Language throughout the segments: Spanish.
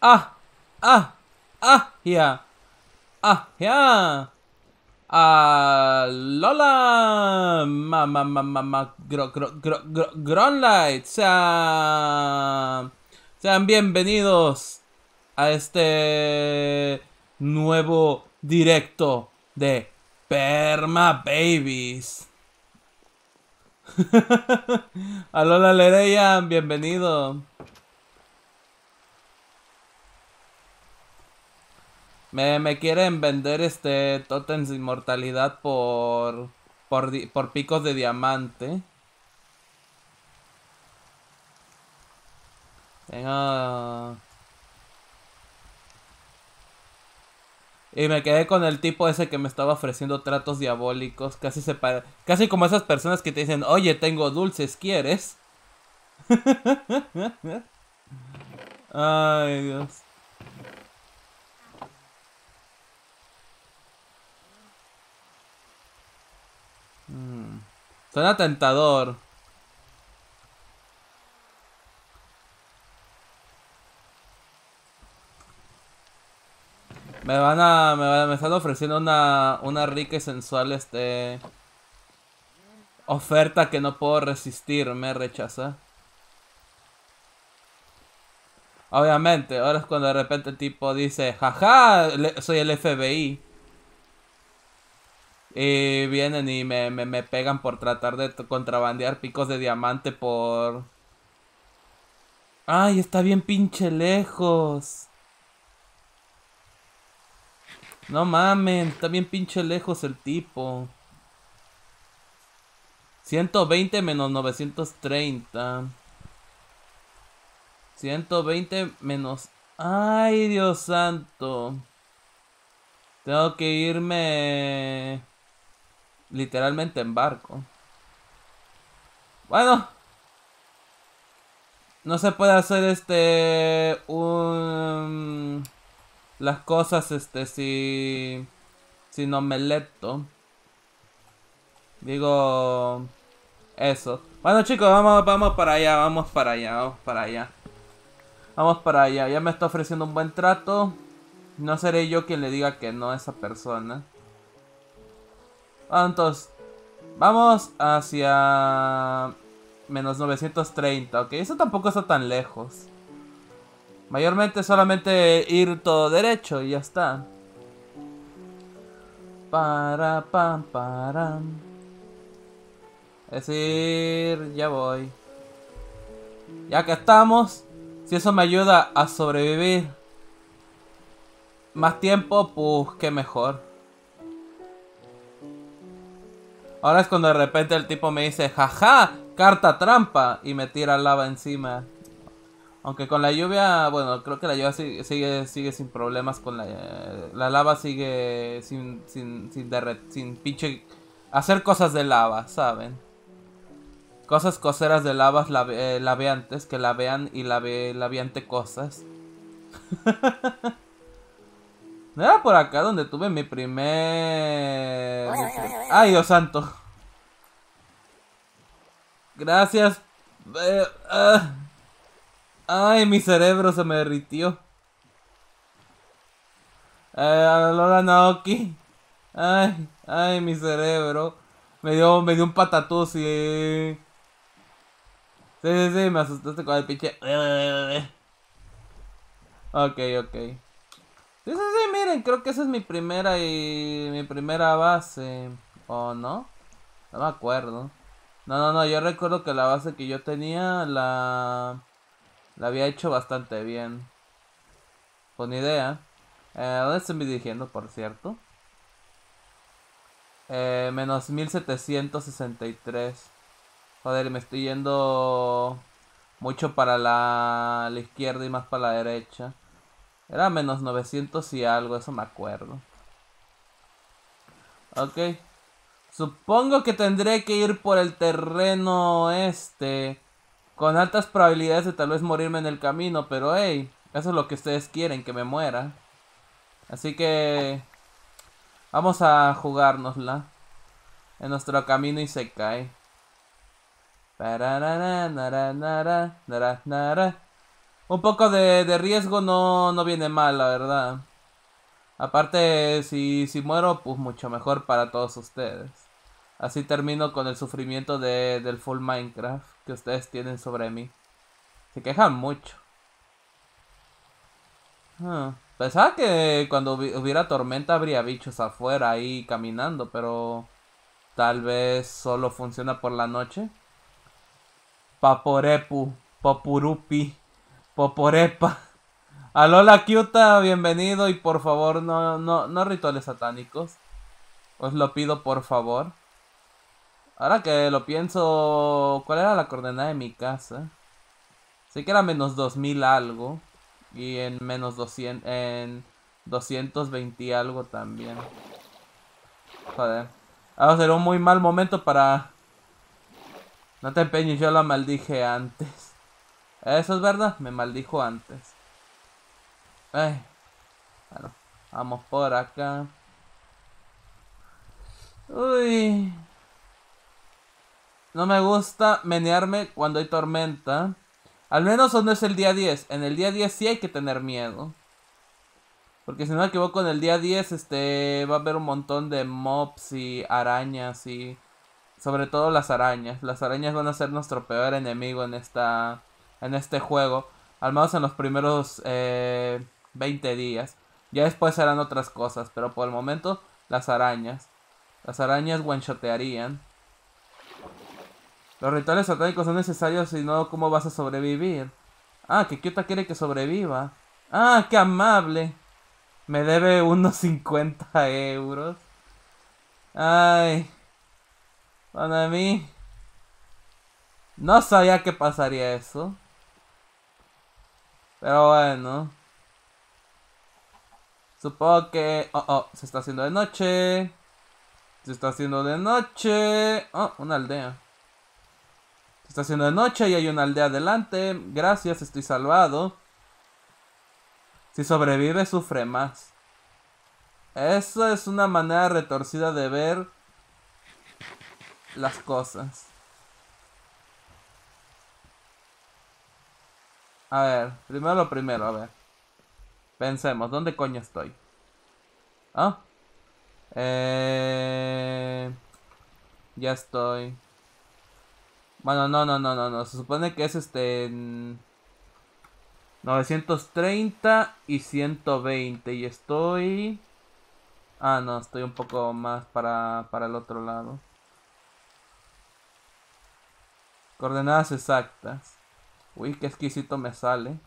ah, ah, ah, ya, ah, ya. A ah, Lola, ma, ma, ma, ma, ma, Gronlight, sean, sean bienvenidos a este nuevo directo de Perma Babies. a Lola bienvenido. Me, quieren vender este totens de Inmortalidad por, por, picos de diamante. Venga. Y me quedé con el tipo ese que me estaba ofreciendo tratos diabólicos. Casi, se Casi como esas personas que te dicen, oye, tengo dulces, ¿quieres? Ay, Dios. Mm. Suena tentador. Me van a. Me, me están ofreciendo una, una rica y sensual este. Oferta que no puedo resistir, me rechaza. Obviamente, ahora es cuando de repente el tipo dice, jaja, soy el FBI. Y vienen y me, pegan por tratar de contrabandear picos de diamante por... ¡Ay, está bien pinche lejos! No mamen, está bien pinche lejos el tipo. 120 menos 930. 120 menos... ¡Ay, Dios santo! Tengo que irme... Literalmente en barco. Bueno. No se puede hacer este... Un... Las cosas este si... Si no me leto. Digo... Eso. Bueno chicos, vamos, vamos para allá, vamos para allá, vamos para allá. Vamos para allá, ya me está ofreciendo un buen trato. No seré yo quien le diga que no a esa persona. Entonces, vamos hacia menos 930, ok. Eso tampoco está tan lejos. Mayormente solamente ir todo derecho y ya está. Para, pam, para. Es decir, ya voy. Ya que estamos, si eso me ayuda a sobrevivir más tiempo, pues qué mejor. Ahora es cuando de repente el tipo me dice, jaja, carta trampa, y me tira lava encima. Aunque con la lluvia, bueno, creo que la lluvia sigue, sigue, sin problemas con la... lava sigue sin, sin, sin, sin pinche... Hacer cosas de lava, ¿saben? Cosas coseras de lavas la eh, laveantes, que lavean y lave, laveante cosas. Ah, era por acá donde tuve mi primer... Ay, Dios santo. Gracias. Eh, ah. Ay, mi cerebro se me derritió. Eh, ay, Lola Naoki. Ay, ay, mi cerebro. Me dio, me dio un patatús y... Sí, sí, sí, me asustaste con el pinche... Eh, ok, ok. Sí, sí, sí, miren, creo que esa es mi primera y eh, mi primera base. ¿O no? No me acuerdo. No, no, no, yo recuerdo que la base que yo tenía la... La había hecho bastante bien. Con pues idea. Eh, ¿Dónde estoy dirigiendo, por cierto? Eh, menos 1763. Joder, me estoy yendo mucho para la izquierda y más para la derecha. Era menos 900 y algo, eso me acuerdo. Ok. Supongo que tendré que ir por el terreno este. Con altas probabilidades de tal vez morirme en el camino, pero hey, eso es lo que ustedes quieren, que me muera. Así que... Vamos a jugárnosla. En nuestro camino y se cae un poco de, riesgo no, no viene mal, la verdad. Aparte, si, si muero, pues mucho mejor para todos ustedes. Así termino con el sufrimiento de, del full Minecraft que ustedes tienen sobre mí. Se quejan mucho. Ah, pensaba que cuando hubiera tormenta habría bichos afuera ahí caminando, pero tal vez solo funciona por la noche. Paporepu, Papurupi. Poporepa. Alola Kyuta, bienvenido y por favor no, no, no rituales satánicos. Os lo pido por favor. Ahora que lo pienso, ¿cuál era la coordenada de mi casa? Sé que era menos 2000 algo. Y en menos 200, en 220 algo también. Joder. Ahora será un muy mal momento para... No te empeñes, yo la maldije antes. Ah, eso es verdad, me maldijo antes. Bueno, vamos por acá. Uy. No me gusta menearme cuando hay tormenta. Al menos no es el día 10. En el día 10 sí hay que tener miedo. Porque si no me equivoco, en el día 10 este, va a haber un montón de mobs y arañas y... Sobre todo las arañas. Las arañas van a ser nuestro peor enemigo en esta en este juego, al menos en los primeros 20 eh, días. Ya después serán otras cosas, pero por el momento las arañas. Las arañas guanchotearían. Los rituales satánicos son necesarios, si no, ¿cómo vas a sobrevivir? Ah, que Kyuta quiere que sobreviva. Ah, qué amable. Me debe unos 50 euros. Ay. Para mí. No sabía que pasaría eso. Pero bueno. Supongo que... Oh, oh, se está haciendo de noche. Se está haciendo de noche. Oh, una aldea. Se está haciendo de noche y hay una aldea adelante. Gracias, estoy salvado. Si sobrevive, sufre más. Eso es una manera retorcida de ver las cosas. A ver, primero lo primero, a ver. Pensemos, ¿dónde coño estoy? ¿Ah? Eh... Ya estoy. Bueno, no, no, no, no, no. Se supone que es este... 930 y 120. Y estoy... Ah, no, estoy un poco más para, para el otro lado. Coordenadas exactas. Uy, qué exquisito me sale.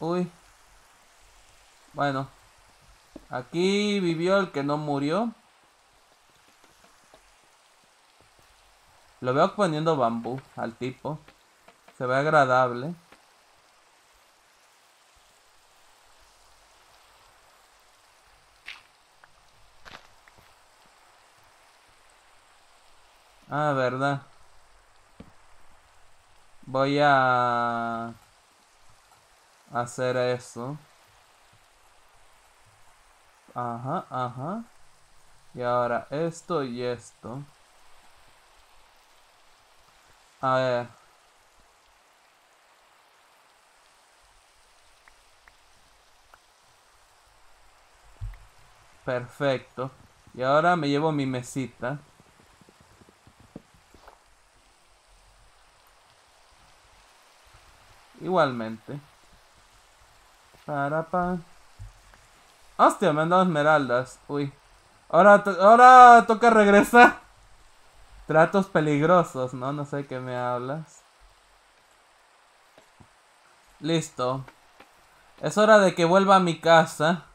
Uy. Bueno. Aquí vivió el que no murió. Lo veo poniendo bambú al tipo. Se ve agradable. Ah, verdad. Voy a hacer eso. Ajá, ajá. Y ahora esto y esto. A ver. Perfecto. Y ahora me llevo mi mesita. Igualmente. Para pa. Hostia, me han dado esmeraldas. Uy. Ahora, ahora toca regresar. Tratos peligrosos, ¿no? No sé qué me hablas. Listo. Es hora de que vuelva a mi casa.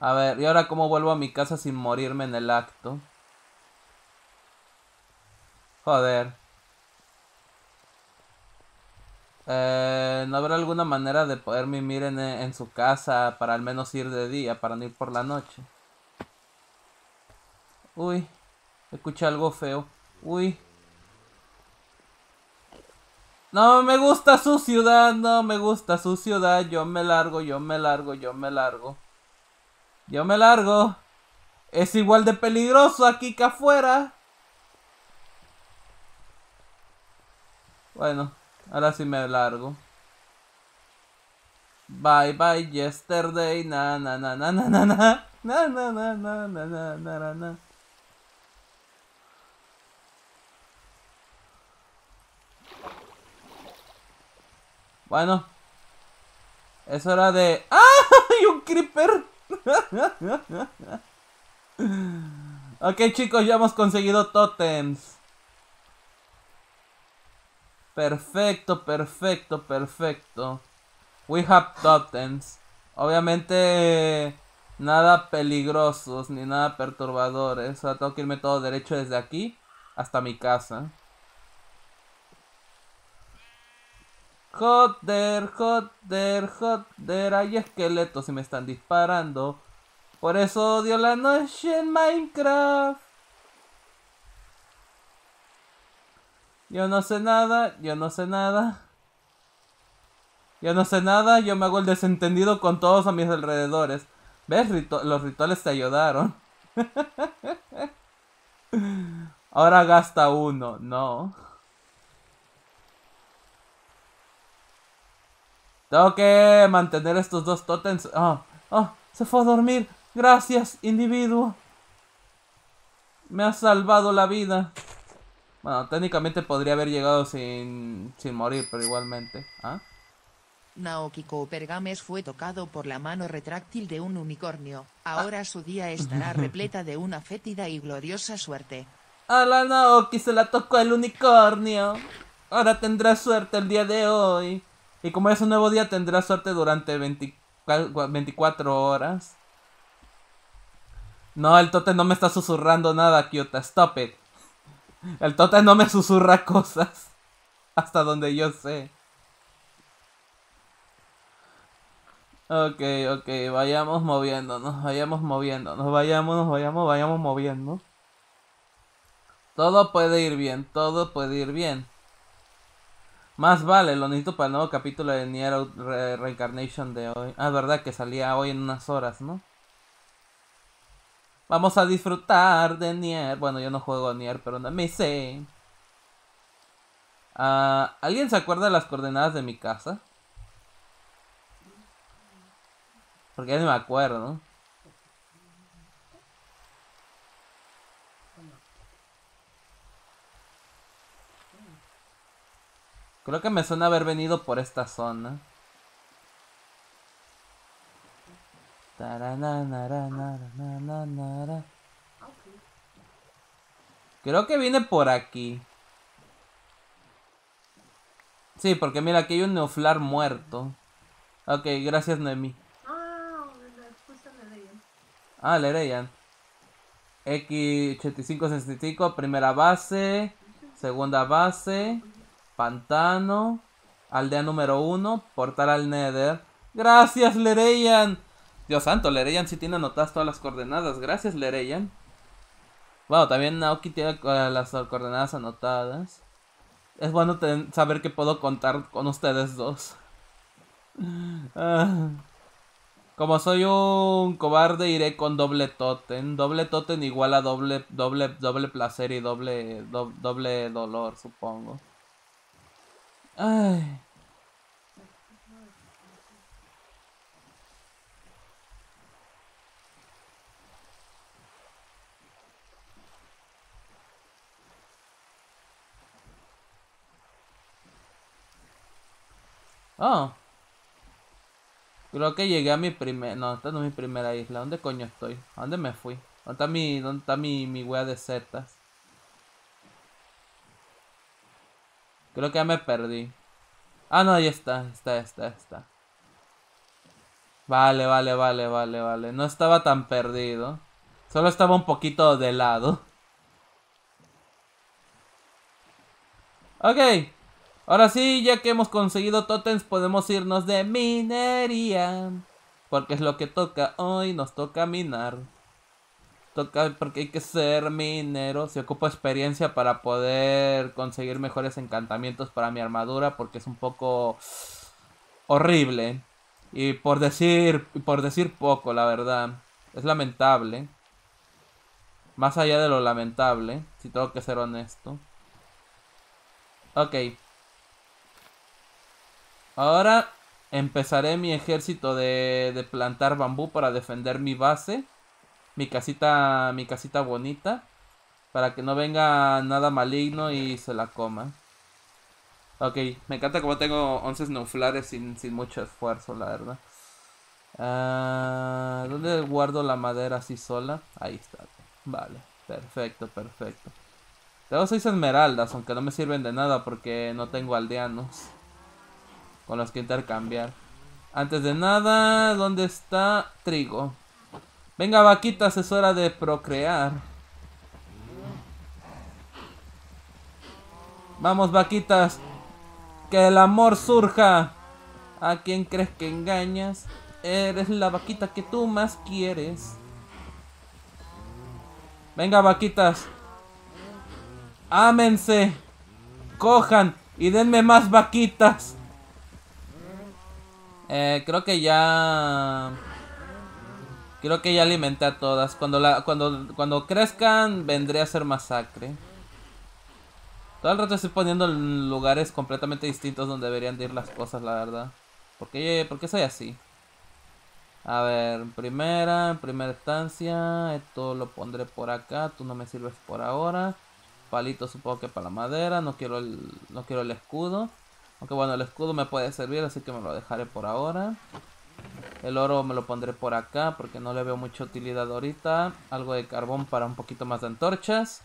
A ver, ¿y ahora cómo vuelvo a mi casa sin morirme en el acto? Joder. Eh, ¿No habrá alguna manera de poder mimir en, eh, en, su casa para al menos ir de día, para no ir por la noche? Uy, escuché algo feo. Uy. No me gusta su ciudad, no me gusta su ciudad. Yo me largo, yo me largo, yo me largo. Yo me largo. Es igual de peligroso aquí que afuera. Bueno, ahora sí me largo. Bye bye yesterday. Na na na na na na na. Na na na na na na na na. Bueno. Es hora de... ¡Ah! ¡Hay un creeper! ok, chicos, ya hemos conseguido totems. Perfecto, perfecto, perfecto. We have totems. Obviamente, nada peligrosos ni nada perturbadores. O sea, tengo que irme todo derecho desde aquí hasta mi casa. Joder, joder, joder, hay esqueletos y me están disparando. Por eso odio la noche en Minecraft. Yo no sé nada, yo no sé nada. Yo no sé nada, yo me hago el desentendido con todos a mis alrededores. ¿Ves? los rituales te ayudaron. Ahora gasta uno, no. Tengo que mantener estos dos totems. Oh, ah, oh, ah, se fue a dormir. Gracias, individuo. Me ha salvado la vida. Bueno, técnicamente podría haber llegado sin, sin morir, pero igualmente. ¿Ah? Naoki Games fue tocado por la mano retráctil de un unicornio. Ah. Ahora su día estará repleta de una fétida y gloriosa suerte. A la Naoki se la tocó el unicornio. Ahora tendrá suerte el día de hoy. Y como es un nuevo día, tendrá suerte durante 24 horas. No, el tote no me está susurrando nada, Kyota. Stop it. El tote no me susurra cosas. Hasta donde yo sé. Ok, ok, vayamos moviéndonos, vayamos moviéndonos, vayamos, nos vayamos, vayamos moviendo. Todo puede ir bien, todo puede ir bien. Más vale, lo necesito para el nuevo capítulo de Nier Reincarnation de hoy. Ah, verdad que salía hoy en unas horas, ¿no? Vamos a disfrutar de Nier. Bueno, yo no juego a Nier, pero me sé. Ah, ¿Alguien se acuerda de las coordenadas de mi casa? Porque ya no me acuerdo. ¿no? Creo que me suena haber venido por esta zona. Creo que viene por aquí. Sí, porque mira, aquí hay un neoflar muerto. Ok, gracias, Nemi. Ah, reían. Ah, X8565, primera base, segunda base. Pantano, aldea número uno, portal al Nether. Gracias, Lereyan. Dios santo, Lereyan si tiene anotadas todas las coordenadas. Gracias, Lereyan. Bueno, también Naoki tiene eh, las coordenadas anotadas. Es bueno saber que puedo contar con ustedes dos. Ah. Como soy un cobarde, iré con doble totem. Doble totem igual a doble, doble, doble placer y doble, doble dolor, supongo. Ay. Oh. Creo que llegué a mi primer... No, esta no es mi primera isla. ¿Dónde coño estoy? ¿A dónde me fui? ¿Dónde está mi, dónde está mi, mi de setas? Creo que ya me perdí. Ah, no, ahí está, está, está, está. Vale, vale, vale, vale, vale. No estaba tan perdido. Solo estaba un poquito de lado. Ok. Ahora sí, ya que hemos conseguido totems, podemos irnos de minería. Porque es lo que toca hoy, nos toca minar porque hay que ser minero, se ocupa experiencia para poder conseguir mejores encantamientos para mi armadura porque es un poco horrible. Y por decir, por decir poco, la verdad, es lamentable. Más allá de lo lamentable, si tengo que ser honesto. Ok. Ahora empezaré mi ejército de, de plantar bambú para defender mi base mi casita, mi casita bonita. Para que no venga nada maligno y se la coma. Ok, me encanta como tengo 11 snowflares sin, mucho esfuerzo, la verdad. Ah, ¿Dónde guardo la madera así sola? Ahí está. Vale, perfecto, perfecto. Tengo seis esmeraldas, aunque no me sirven de nada porque no tengo aldeanos con los que intercambiar. Antes de nada, ¿dónde está trigo? Venga, vaquitas, es hora de procrear. Vamos, vaquitas. Que el amor surja. ¿A quién crees que engañas? Eres la vaquita que tú más quieres. Venga, vaquitas. Ámense. Cojan y denme más vaquitas. Eh, creo que ya... Quiero que ya alimenté a todas. Cuando, la, cuando, cuando crezcan, vendré a ser masacre. Todo el rato estoy poniendo lugares completamente distintos donde deberían de ir las cosas, la verdad. ¿Por qué, soy así? A ver, primera, primera estancia, Esto lo pondré por acá. Tú no me sirves por ahora. Palito supongo que para la madera. No quiero no quiero el escudo. Aunque bueno, el escudo me puede servir, así que me lo dejaré por ahora. El oro me lo pondré por acá porque no le veo mucha utilidad ahorita. Algo de carbón para un poquito más de antorchas.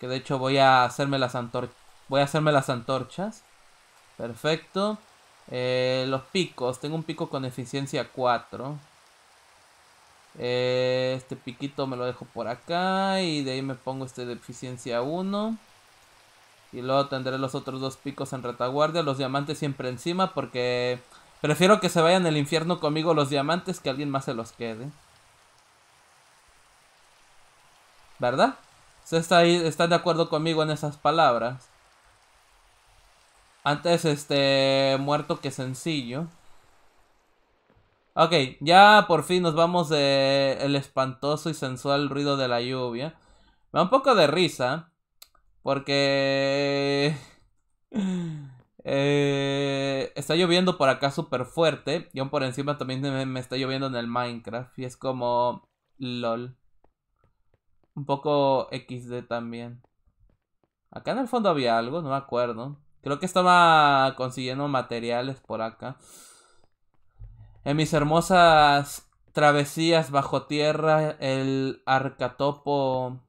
Que de hecho voy a hacerme las, antorchas. voy a hacerme las antorchas. Perfecto. Eh, los picos. Tengo un pico con eficiencia 4. Eh, este piquito me lo dejo por acá. Y de ahí me pongo este de eficiencia 1. Y luego tendré los otros dos picos en retaguardia. Los diamantes siempre encima porque Prefiero que se vayan al infierno conmigo los diamantes que alguien más se los quede. ¿Verdad? ¿Se está están de acuerdo conmigo en esas palabras. Antes este muerto que sencillo. Ok, ya por fin nos vamos de el espantoso y sensual ruido de la lluvia. Me da un poco de risa porque eh, está lloviendo por acá súper fuerte. Y aún por encima también me, me, está lloviendo en el Minecraft. Y es como. LOL. Un poco XD también. Acá en el fondo había algo, no me acuerdo. Creo que estaba consiguiendo materiales por acá. En mis hermosas travesías bajo tierra, el arcatopo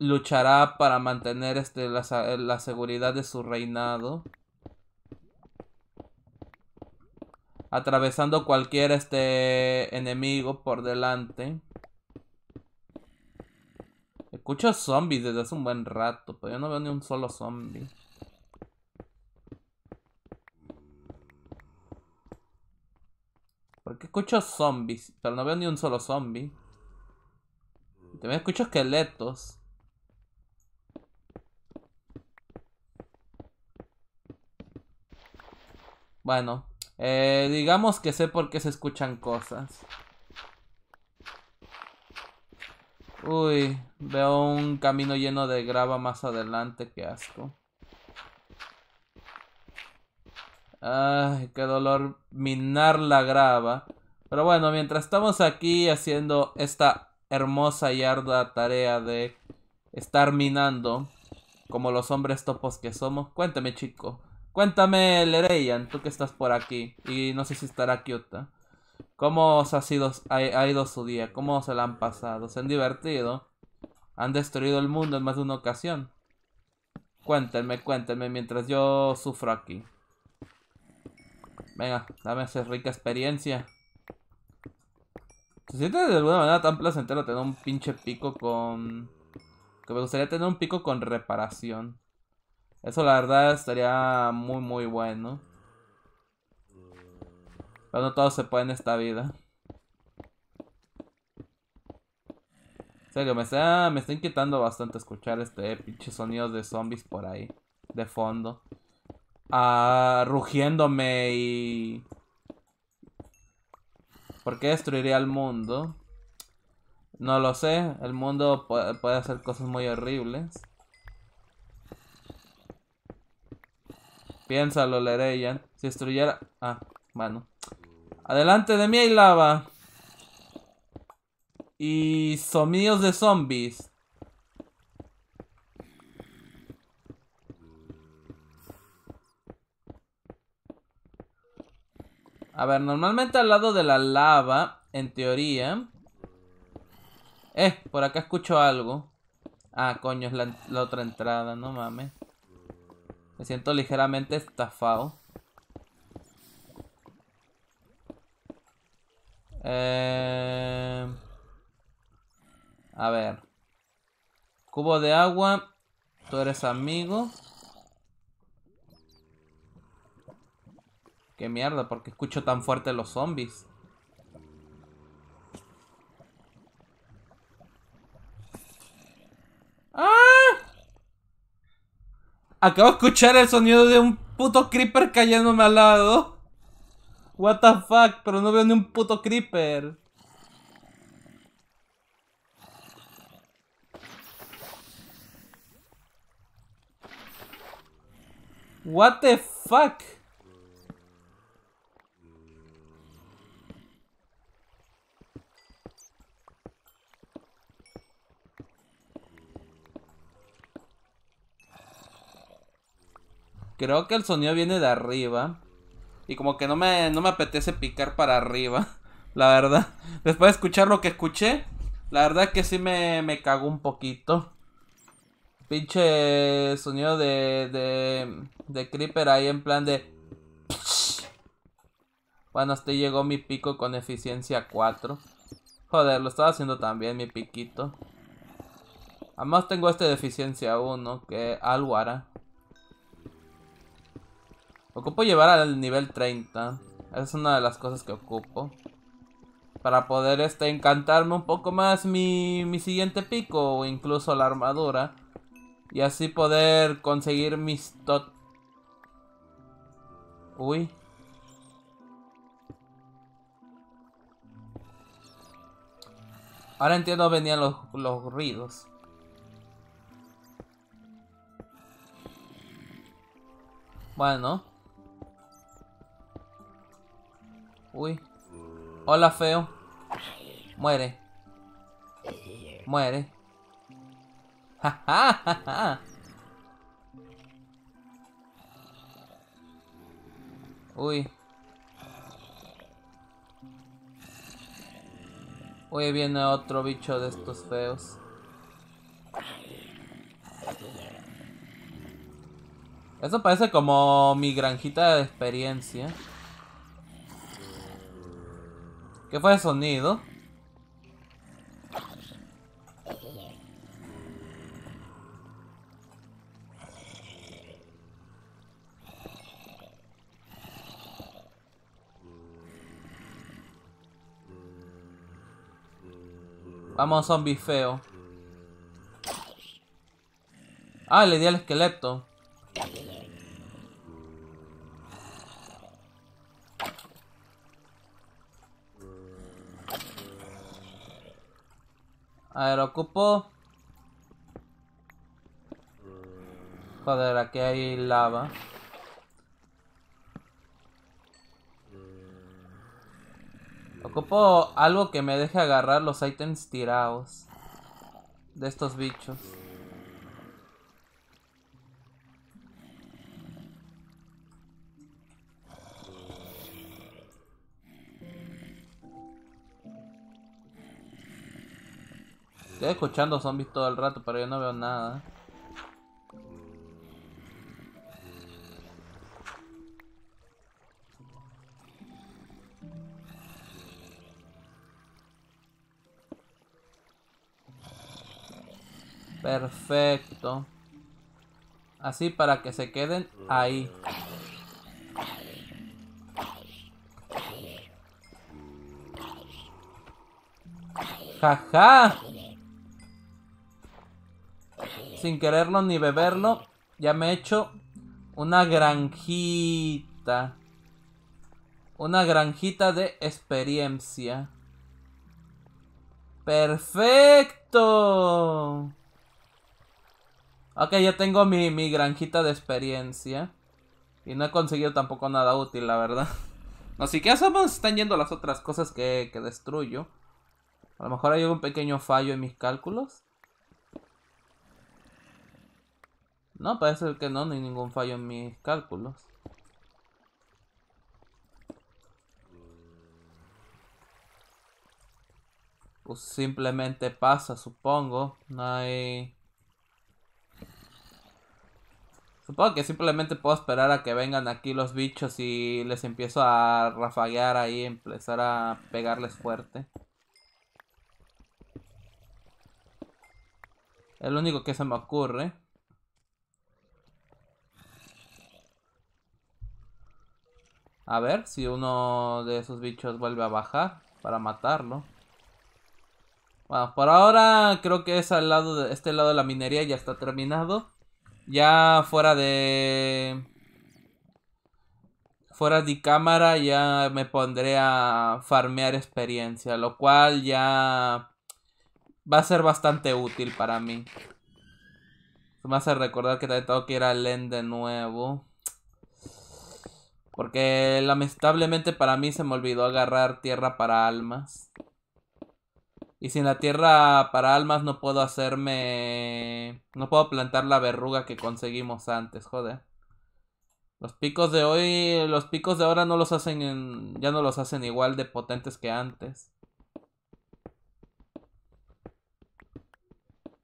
luchará para mantener este, la, seguridad de su reinado. Atravesando cualquier este enemigo por delante. Escucho zombies desde hace un buen rato, pero yo no veo ni un solo zombie. ¿Por qué escucho zombies, pero no veo ni un solo zombie. También escucho esqueletos. Bueno, eh, digamos que sé por qué se escuchan cosas. Uy, veo un camino lleno de grava más adelante, qué asco. Ay, qué dolor minar la grava. Pero bueno, mientras estamos aquí haciendo esta hermosa y ardua tarea de estar minando, como los hombres topos que somos, cuénteme, chico, Cuéntame, Lereyan, tú que estás por aquí, y no sé si estará Kyota. ¿Cómo ha, ha, ha ido su día? ¿Cómo se la han pasado? ¿Se han divertido? ¿Han destruido el mundo en más de una ocasión? Cuéntenme, cuéntenme mientras yo sufro aquí. Venga, dame esa rica experiencia. Se siente de alguna manera tan placentero tener un pinche pico con... Que me gustaría tener un pico con reparación. Eso la verdad estaría muy muy bueno. Pero no todo se puede en esta vida. O sea que me está, me está inquietando bastante escuchar este pinche sonido de zombies por ahí. De fondo. Ah, rugiéndome y... ¿Por qué destruiría el mundo? No lo sé. El mundo puede hacer cosas muy horribles. Piénsalo, ya. Si destruyera... Ah, bueno. Adelante de mí hay lava. Y sonidos de zombies. A ver, normalmente al lado de la lava, en teoría... Eh, por acá escucho algo. Ah, coño, es la, la otra entrada, no mames. Me siento ligeramente estafado. Eh, a ver. Cubo de agua. Tú eres amigo. Qué mierda, porque escucho tan fuerte los zombies. ¡Ah! Acabo de escuchar el sonido de un puto creeper cayéndome al lado. What the fuck, pero no veo ni un puto creeper. What the fuck? Creo que el sonido viene de arriba. Y como que no me, no me apetece picar para arriba. La verdad. Después de escuchar lo que escuché. La verdad que sí me, me cagó un poquito. Pinche sonido de, de, de Creeper ahí en plan de... Bueno, hasta llegó mi pico con eficiencia 4. Joder, lo estaba haciendo también mi piquito. Además tengo este de eficiencia 1 que algo hará. Ocupo llevar al nivel 30. Esa es una de las cosas que ocupo. Para poder este, encantarme un poco más mi, mi siguiente pico o incluso la armadura. Y así poder conseguir mis tot... Uy. Ahora entiendo venían los, los ruidos. Bueno. Uy. Hola, feo. Muere. Muere. Ja, Uy. Uy, viene otro bicho de estos feos. Eso parece como mi granjita de experiencia. ¿Qué fue el sonido? Vamos, zombie feo. Ah, le di al esqueleto. A ver, ocupo... Joder, aquí hay lava. Ocupo algo que me deje agarrar los ítems tirados. De estos bichos. Estoy escuchando zombies todo el rato, pero yo no veo nada. Perfecto. Así para que se queden ahí. ¡Jaja! sin quererlo ni beberlo, ya me he hecho una granjita. Una granjita de experiencia. ¡Perfecto! Ok, ya tengo mi, granjita de experiencia. Y no he conseguido tampoco nada útil, la verdad. Así que hacemos, están yendo las otras cosas que, que destruyo. A lo mejor hay un pequeño fallo en mis cálculos. No, parece que no, no hay ningún fallo en mis cálculos. Pues simplemente pasa, supongo. No hay... Supongo que simplemente puedo esperar a que vengan aquí los bichos y les empiezo a rafaguear ahí, empezar a pegarles fuerte. Es lo único que se me ocurre. A ver si uno de esos bichos vuelve a bajar para matarlo. Bueno, por ahora creo que es al lado de este lado de la minería ya está terminado. Ya fuera de fuera de cámara ya me pondré a farmear experiencia, lo cual ya va a ser bastante útil para mí. Me hace recordar que tengo que ir al LEN de nuevo. Porque lamentablemente para mí se me olvidó agarrar tierra para almas. Y sin la tierra para almas no puedo hacerme... No puedo plantar la verruga que conseguimos antes, joder. Los picos de hoy, los picos de ahora no los hacen ya no los hacen igual de potentes que antes.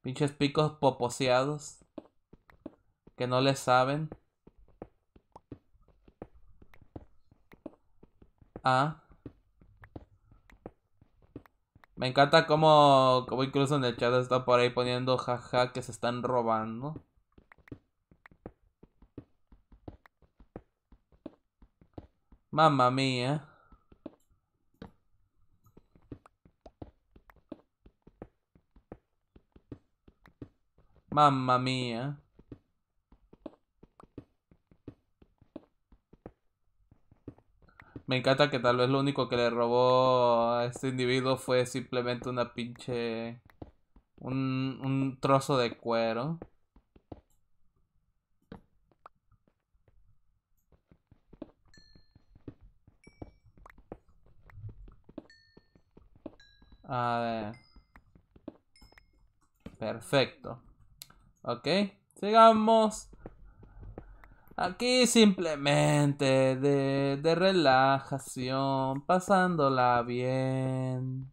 Pinches picos poposeados que no les saben. Ah Me encanta como, como incluso en el chat está por ahí poniendo jaja que se están robando. Mamma mía. Mamma mía. Me encanta que tal vez lo único que le robó a este individuo fue simplemente una pinche... Un, trozo de cuero. A ver. Perfecto. Ok. Sigamos. Aquí simplemente de, relajación, pasándola bien,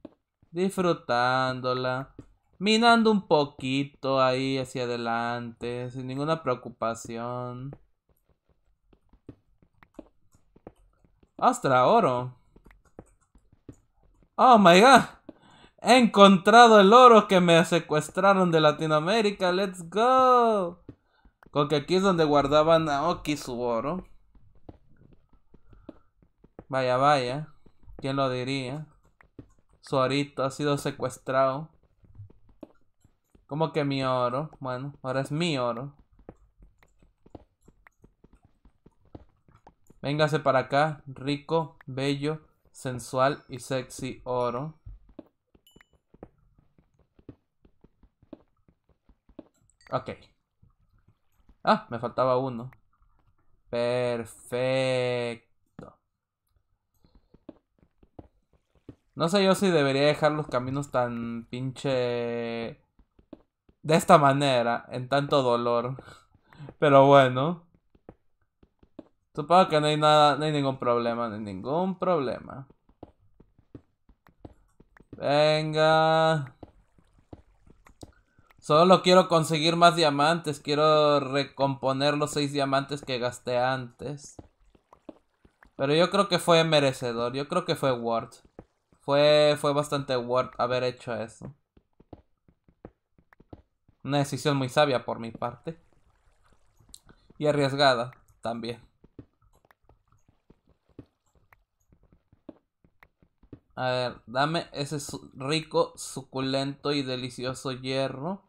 disfrutándola, minando un poquito ahí hacia adelante, sin ninguna preocupación. Astra, oro. Oh my god. He encontrado el oro que me secuestraron de Latinoamérica. Let's go. Porque aquí es donde guardaban a Oki su oro. Vaya, vaya. ¿Quién lo diría? Su orito ha sido secuestrado. ¿Cómo que mi oro? Bueno, ahora es mi oro. Véngase para acá, rico, bello, sensual y sexy oro. Ok. Ah, me faltaba uno. Perfecto. No sé yo si debería dejar los caminos tan pinche... De esta manera, en tanto dolor. Pero bueno. Supongo que no hay nada, no hay ningún problema, no ningún problema. Venga. Solo quiero conseguir más diamantes. Quiero recomponer los seis diamantes que gasté antes. Pero yo creo que fue merecedor. Yo creo que fue worth. Fue, fue bastante worth haber hecho eso. Una decisión muy sabia por mi parte. Y arriesgada también. A ver, dame ese rico, suculento y delicioso hierro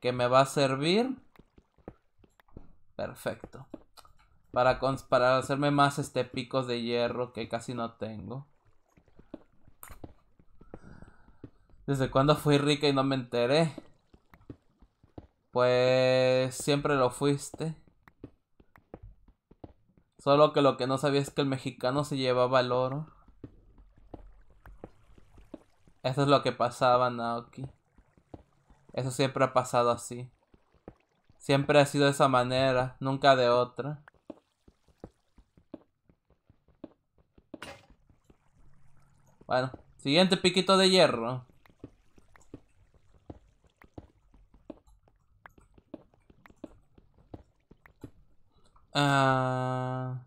que me va a servir. Perfecto. Para, para hacerme más este pico de hierro que casi no tengo. ¿Desde cuándo fui rica y no me enteré? Pues siempre lo fuiste. Solo que lo que no sabía es que el mexicano se llevaba el oro. Eso es lo que pasaba, Naoki. Eso siempre ha pasado así. Siempre ha sido de esa manera, nunca de otra. Bueno, siguiente piquito de hierro. Ah...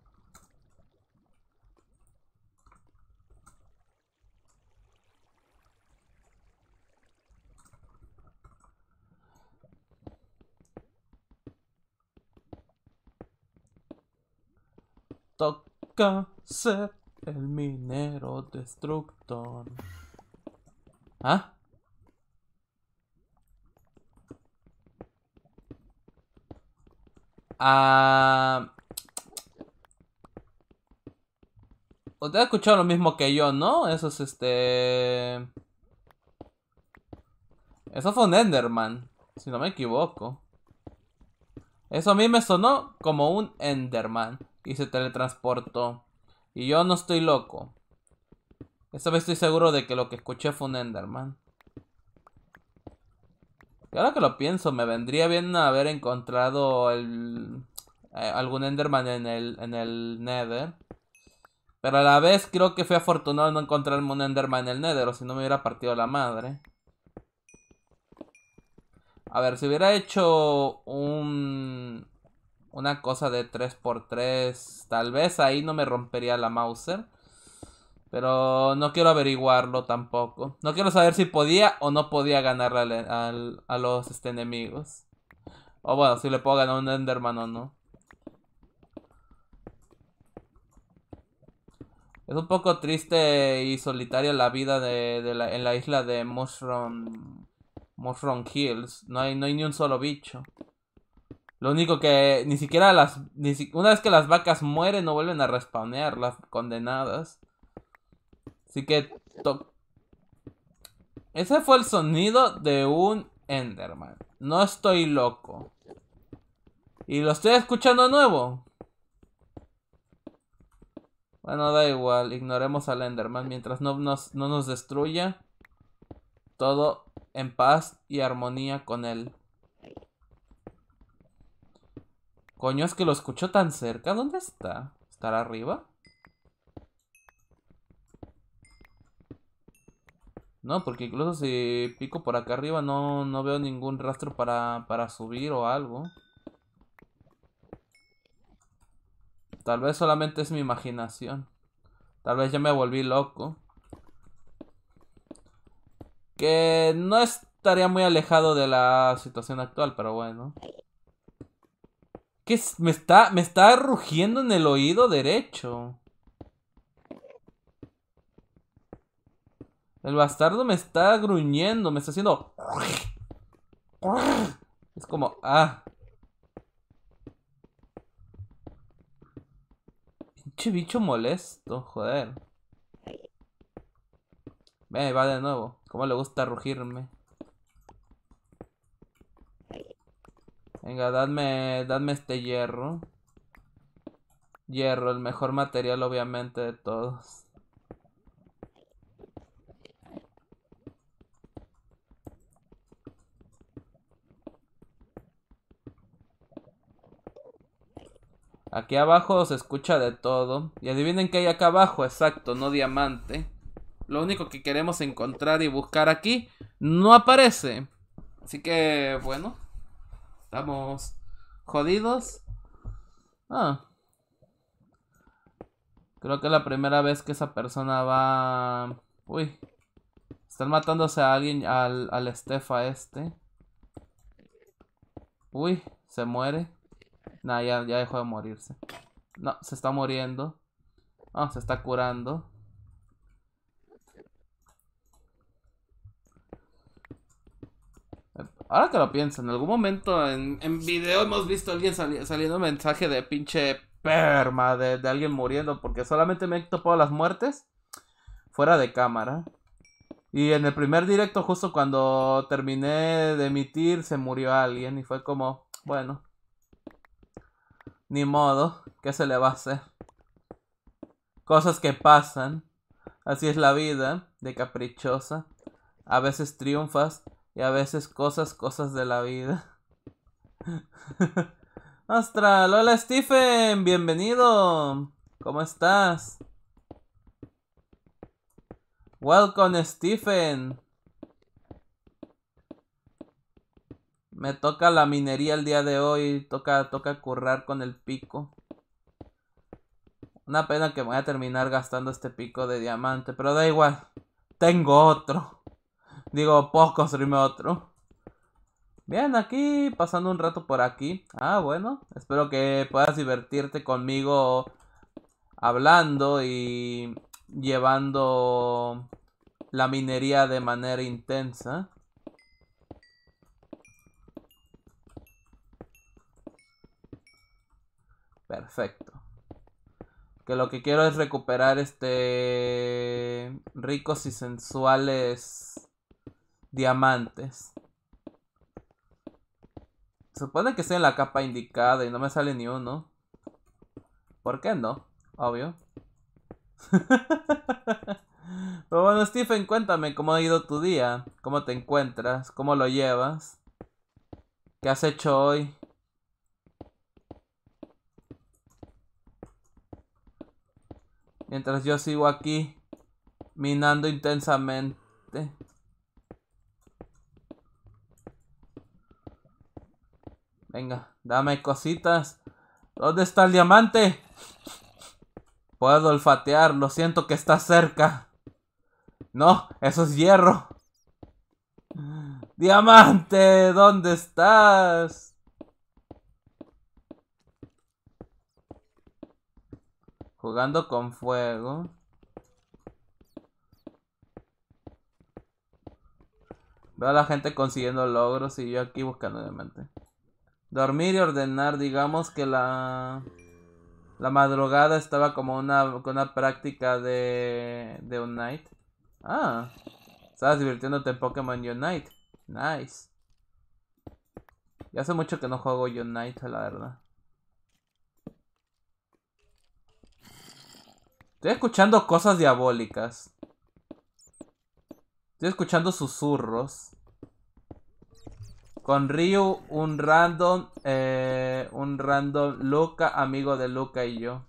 toca ser el minero destructor. ¿Ah? Ah... Usted ha escuchado lo mismo que yo, ¿no? Eso es este... Eso fue un Enderman, si no me equivoco. Eso a mí me sonó como un Enderman y se teletransportó. Y yo no estoy loco. Esta vez estoy seguro de que lo que escuché fue un Enderman. Y ahora que lo pienso, me vendría bien haber encontrado eh, algún Enderman en el, en el Nether. Pero a la vez creo que fui afortunado en no encontrarme un Enderman en el Nether, o si no me hubiera partido la madre. A ver, si hubiera hecho un... Una cosa de 3x3. Tal vez ahí no me rompería la Mauser. Pero no quiero averiguarlo tampoco. No quiero saber si podía o no podía ganarle a, los este, enemigos. O bueno, si le puedo ganar un Enderman o no. Es un poco triste y solitaria la vida de, en la isla de Mushroom, Mushroom Hills. No hay, no hay ni un solo bicho. Lo único que ni siquiera las. una vez que las vacas mueren, no vuelven a respawnear las condenadas. Así que. ese fue el sonido de un Enderman. No estoy loco. Y lo estoy escuchando de nuevo. Bueno, da igual. Ignoremos al Enderman mientras no nos, no nos destruya. Todo en paz y armonía con él. Coño, es que lo escucho tan cerca. ¿Dónde está? ¿Estará arriba? No, porque incluso si pico por acá arriba no, veo ningún rastro para, para subir o algo. Tal vez solamente es mi imaginación. Tal vez ya me volví loco. Que no estaría muy alejado de la situación actual, pero bueno me está, me está rugiendo en el oído derecho. El bastardo me está gruñendo, me está haciendo... Es como... Ah. Pinche bicho molesto, joder. Ve, va de nuevo. ¿Cómo le gusta rugirme? Venga, dadme, este hierro. Hierro, el mejor material obviamente de todos. Aquí abajo se escucha de todo. Y adivinen qué hay acá abajo, exacto, no diamante. Lo único que queremos encontrar y buscar aquí no aparece. Así que, bueno, estamos jodidos. Ah. Creo que la primera vez que esa persona va... Uy. Están matándose a alguien, al, al Estefa este. Uy, se muere. Nah, ya, dejó de morirse. No, se está muriendo. Ah, se está curando. Ahora que lo pienso, en algún momento en, en video hemos visto a alguien saliendo un mensaje de pinche perma de, de, alguien muriendo, porque solamente me he topado las muertes fuera de cámara. Y en el primer directo, justo cuando terminé de emitir, se murió alguien y fue como, bueno, ni modo, ¿qué se le va a hacer? Cosas que pasan, así es la vida de caprichosa. A veces triunfas, y a veces cosas, cosas de la vida. ¡Ostras! ¡Hola Stephen! ¡Bienvenido! ¿Cómo estás? Welcome Stephen. Me toca la minería el día de hoy. Toca, toca currar con el pico. Una pena que voy a terminar gastando este pico de diamante, pero da igual. Tengo otro. Digo, puedo construirme otro. Bien, aquí, pasando un rato por aquí. Ah, bueno. Espero que puedas divertirte conmigo hablando y llevando la minería de manera intensa. Perfecto. Que lo que quiero es recuperar este ricos y sensuales diamantes. Supone que estoy en la capa indicada y no me sale ni uno. ¿Por qué no? Obvio. Pero bueno, Stephen, cuéntame cómo ha ido tu día, cómo te encuentras, cómo lo llevas, qué has hecho hoy. Mientras yo sigo aquí, minando intensamente. Venga, dame cositas. ¿Dónde está el diamante? Puedo olfatear, lo siento que está cerca. No, eso es hierro. Diamante, ¿dónde estás? Jugando con fuego. Veo a la gente consiguiendo logros y yo aquí buscando diamante dormir y ordenar, digamos que la, la madrugada estaba como una, una práctica de, de Unite. Ah, estabas divirtiéndote en Pokémon Unite. Nice. Ya hace mucho que no juego Unite, la verdad. Estoy escuchando cosas diabólicas. Estoy escuchando susurros. Con Ryu, un random, eh, un random Luca, amigo de Luca y yo.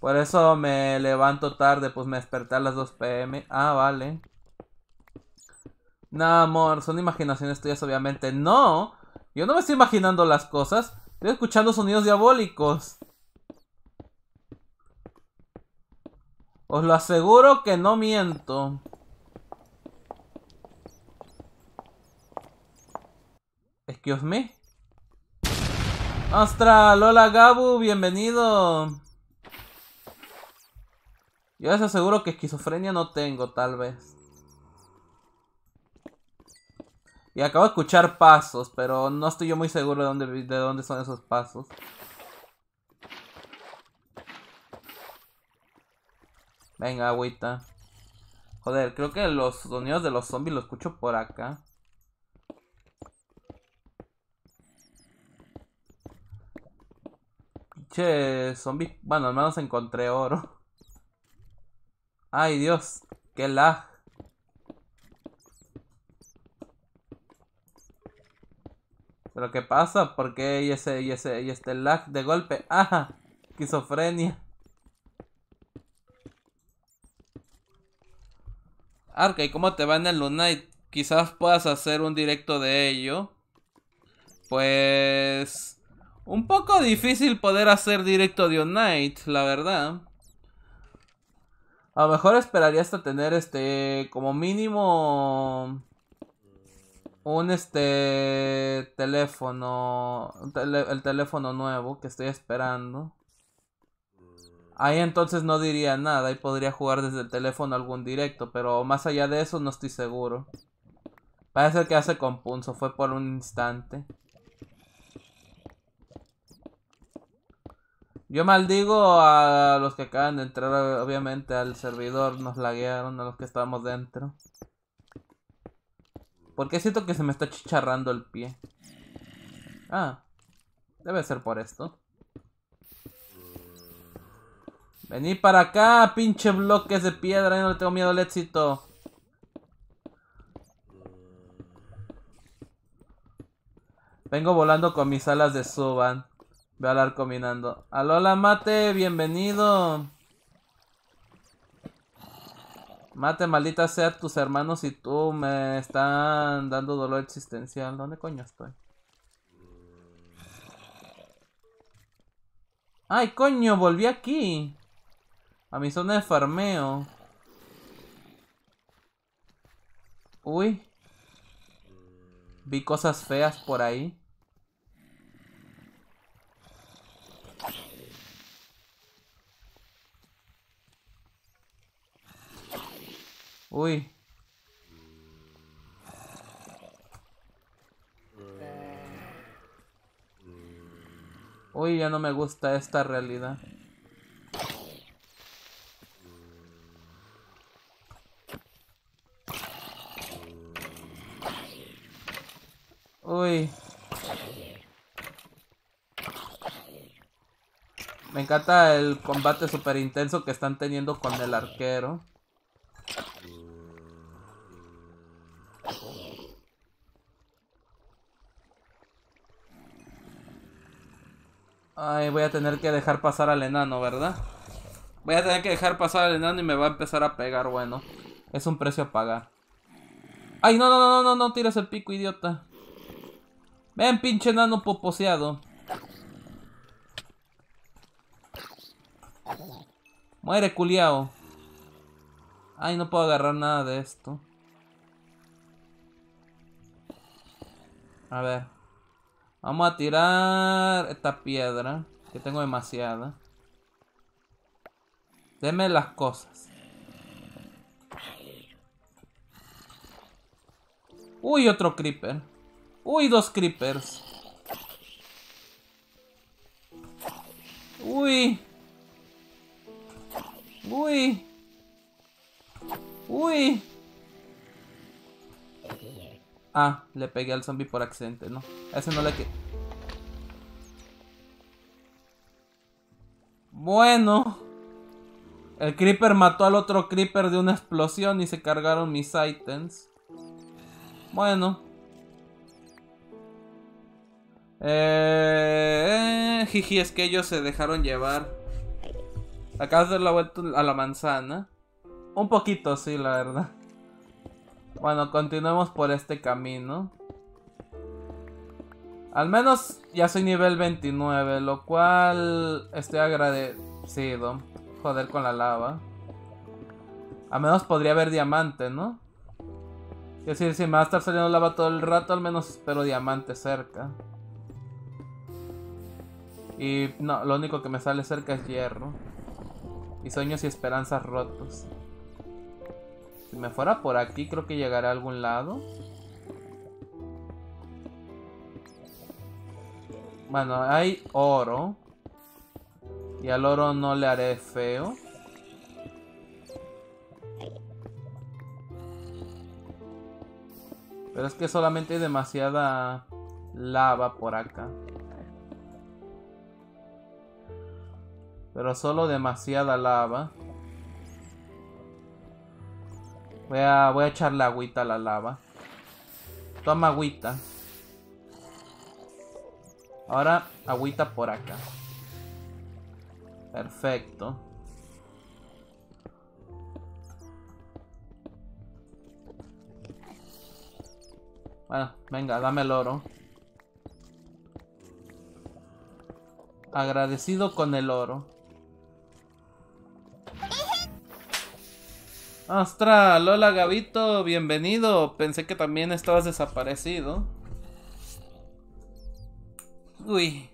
Por eso me levanto tarde, pues me desperté a las 2 pm. Ah, vale. No, amor, son imaginaciones tuyas, obviamente. No, yo no me estoy imaginando las cosas. Estoy escuchando sonidos diabólicos. Os lo aseguro que no miento. os me. astra Lola Gabu, bienvenido. Yo les aseguro que esquizofrenia no tengo, tal vez. Y acabo de escuchar pasos, pero no estoy yo muy seguro de dónde, de dónde son esos pasos. Venga, agüita. Joder, creo que los sonidos de los zombies los escucho por acá. Che, zombie... Bueno, al menos encontré oro. Ay, Dios. Qué lag. Pero qué pasa, ¿por qué y ese, y ese, y este lag de golpe? ¡Ajá! Esquizofrenia. Arca, ¿y cómo te va en el Lunite? Quizás puedas hacer un directo de ello. Pues... Un poco difícil poder hacer directo de Unite, la verdad. A lo mejor esperaría hasta tener este. como mínimo. Un este. teléfono. el teléfono nuevo que estoy esperando. Ahí entonces no diría nada y podría jugar desde el teléfono algún directo, pero más allá de eso no estoy seguro. Parece que hace compunso, fue por un instante. Yo maldigo a los que acaban de entrar, obviamente, al servidor. Nos laguearon a los que estábamos dentro. Porque siento que se me está chicharrando el pie. Ah, debe ser por esto. Vení para acá, pinche bloques de piedra. Yo no le tengo miedo al éxito. Vengo volando con mis alas de Suban. Voy a hablar combinando. Alola mate, bienvenido. Mate, maldita sea, tus hermanos y tú me están dando dolor existencial. ¿Dónde coño estoy? ¡Ay, coño! Volví aquí. A mi zona de farmeo. Uy. Vi cosas feas por ahí. Uy. Uy, ya no me gusta esta realidad. Uy. Me encanta el combate súper intenso que están teniendo con el arquero. Ay, voy a tener que dejar pasar al enano, ¿verdad? Voy a tener que dejar pasar al enano y me va a empezar a pegar, bueno. Es un precio a pagar. Ay, no, no, no, no, no, tires el pico, idiota. Ven, pinche enano poposeado. Muere, culiao. Ay, no puedo agarrar nada de esto. A ver. Vamos a tirar esta piedra. Que tengo demasiada. Deme las cosas. Uy, otro creeper. Uy, dos creepers. Uy. Uy. Uy. Ah, le pegué al zombie por accidente, no. Ese no le que. Bueno. El creeper mató al otro creeper de una explosión y se cargaron mis items. Bueno. Eh, jiji, es que ellos se dejaron llevar. Acabas de dar la vuelta a la manzana. Un poquito, sí, la verdad. Bueno, continuemos por este camino. Al menos ya soy nivel 29, lo cual estoy agradecido. Joder con la lava. Al menos podría haber diamante, ¿no? Es decir, si me va a estar saliendo lava todo el rato, al menos espero diamante cerca. Y no, lo único que me sale cerca es hierro. Y sueños y esperanzas rotos. Si me fuera por aquí, creo que llegaré a algún lado. Bueno, hay oro. Y al oro no le haré feo. Pero es que solamente hay demasiada lava por acá. Pero solo demasiada lava. Voy a, voy echar la agüita a la lava. Toma agüita. Ahora agüita por acá. Perfecto. Bueno, venga, dame el oro. Agradecido con el oro. Astra, Lola Gavito, bienvenido. Pensé que también estabas desaparecido. Uy.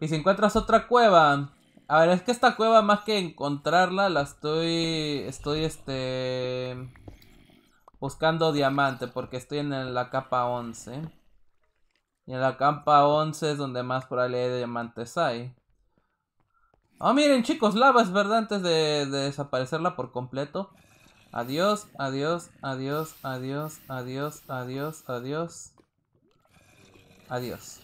Y si encuentras otra cueva. A ver, es que esta cueva más que encontrarla, la estoy... Estoy este... Buscando diamante porque estoy en la capa 11. Y en la capa 11 es donde más probabilidad de diamantes hay. Ah, oh, miren, chicos, lava es verdad antes de, desaparecerla por completo. Adiós, adiós, adiós, adiós, adiós, adiós, adiós. Adiós.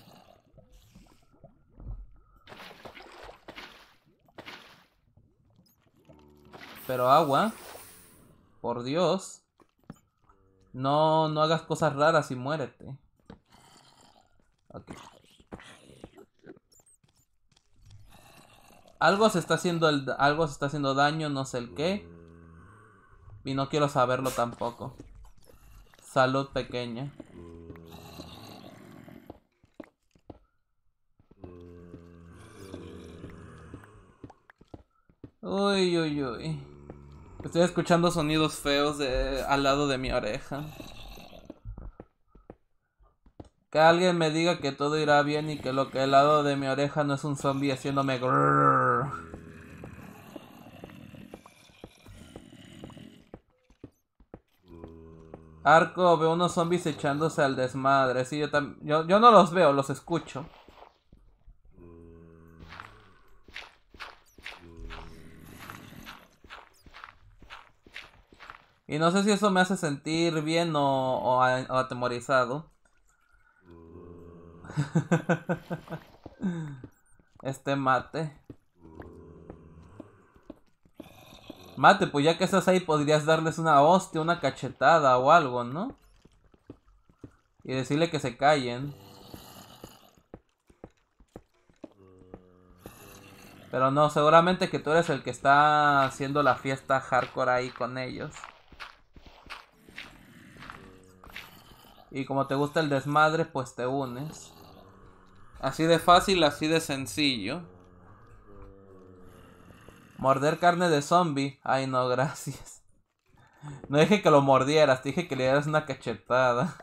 Pero agua. Por Dios. No, no hagas cosas raras y muérete. Ok. Algo se está haciendo algo se está haciendo daño, no sé el qué. Y no quiero saberlo tampoco. Salud pequeña. Uy, uy, uy. Estoy escuchando sonidos feos al lado de mi oreja. Que alguien me diga que todo irá bien y que lo que al lado de mi oreja no es un zombie haciéndome Arco, veo unos zombies echándose al desmadre. Sí, yo, yo, no los veo, los escucho. Y no sé si eso me hace sentir bien o, o atemorizado. este mate. Mate, pues ya que estás ahí podrías darles una hostia, una cachetada o algo, ¿no? Y decirle que se callen. Pero no, seguramente que tú eres el que está haciendo la fiesta hardcore ahí con ellos. Y como te gusta el desmadre, pues te unes. Así de fácil, así de sencillo. Morder carne de zombie. Ay, no, gracias. No dije que lo mordieras, te dije que le dieras una cachetada.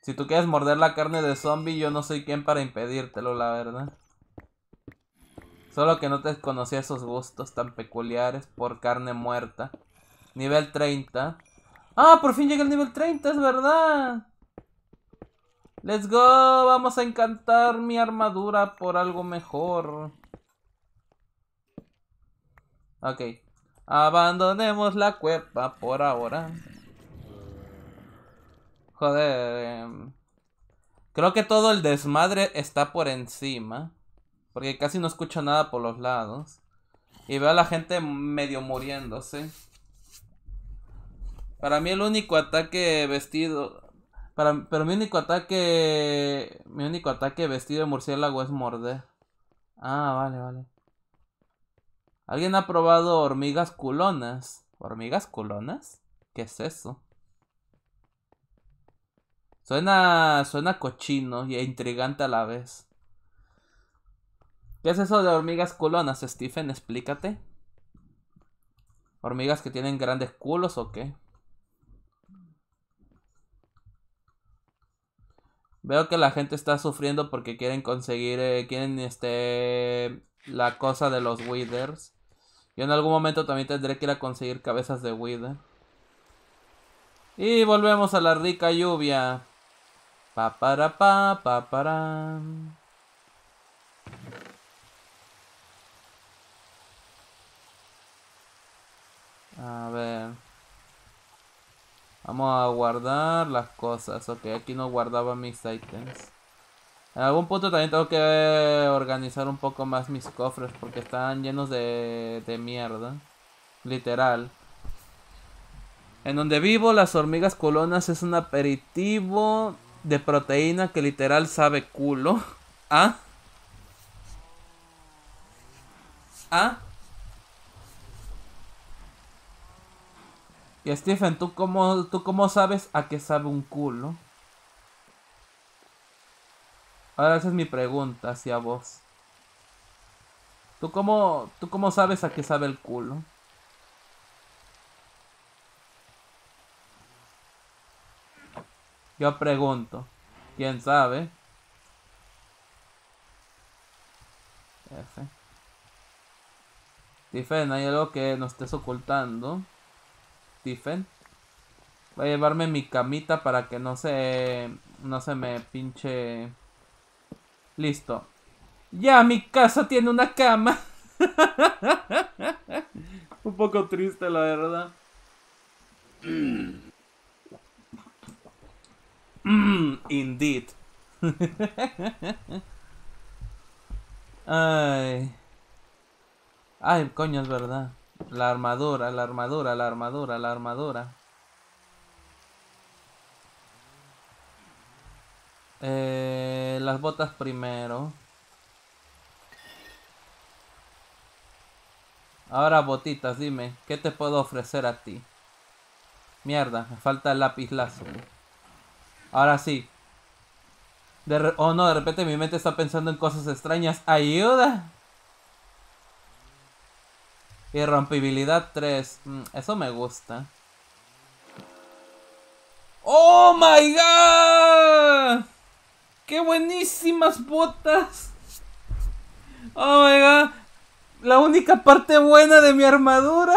Si tú quieres morder la carne de zombie, yo no soy quien para impedírtelo, la verdad. Solo que no te conocía esos gustos tan peculiares por carne muerta. Nivel 30. Ah, por fin llega el nivel 30, es verdad. Let's go, vamos a encantar mi armadura por algo mejor. Ok. Abandonemos la cueva por ahora. Joder. Em, creo que todo el desmadre está por encima. Porque casi no escucho nada por los lados. Y veo a la gente medio muriéndose. Para mí el único ataque vestido pero mi único ataque. Mi único ataque vestido de murciélago es morder. Ah, vale, vale. ¿Alguien ha probado hormigas culonas? ¿Hormigas culonas? ¿Qué es eso? Suena. Suena cochino e intrigante a la vez. ¿Qué es eso de hormigas culonas, Stephen? Explícate. ¿Hormigas que tienen grandes culos o qué? Veo que la gente está sufriendo porque quieren conseguir, eh, quieren este, la cosa de los Withers. Yo en algún momento también tendré que ir a conseguir cabezas de Wither. Y volvemos a la rica lluvia. Pa para pa pa para. A ver. Vamos a guardar las cosas. Ok, aquí no guardaba mis ítems En algún punto también tengo que organizar un poco más mis cofres porque están llenos de, de mierda. Literal. En donde vivo, las hormigas colonas es un aperitivo de proteína que literal sabe culo. ¿Ah? ¿Ah? Y Stephen, ¿tú cómo, ¿tú sabes a qué sabe un culo? Ahora esa es mi pregunta hacia vos. ¿Tú cómo, ¿Tú cómo sabes a qué sabe el culo? Yo pregunto. ¿Quién sabe? Stephen, hay algo que nos estés ocultando. Stephen. Voy a llevarme mi camita para que no se... No se me pinche... Listo. Ya, mi casa tiene una cama. Un poco triste, la verdad. indeed. Ay. Ay, coño, es verdad. La armadura, la armadura, la armadura, la armadura. Eh, las botas primero. Ahora botitas, dime, ¿qué te puedo ofrecer a ti? Mierda, me falta el lápiz lazo. Ahora sí. De oh no, de repente mi mente está pensando en cosas extrañas. ¡Ayuda! Y rompibilidad 3. Mm, eso me gusta. ¡Oh my god! ¡Qué buenísimas botas! ¡Oh my god! La única parte buena de mi armadura.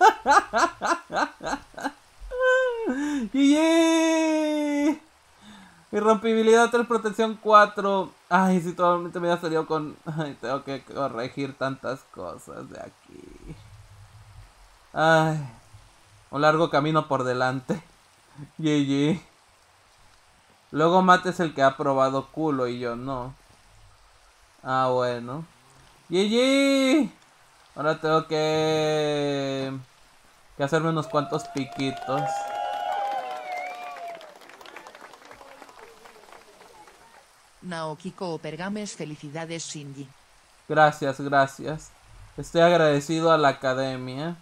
y Irrompibilidad 3, protección 4. Ay, si totalmente me ha salido con... Ay, tengo que corregir tantas cosas de aquí. Ay, un largo camino por delante. GG. Luego mates es el que ha probado culo y yo no. Ah, bueno. GG. Ahora tengo que... Que hacerme unos cuantos piquitos. Naokiko Pergames felicidades Shinji. Gracias, gracias. Estoy agradecido a la academia.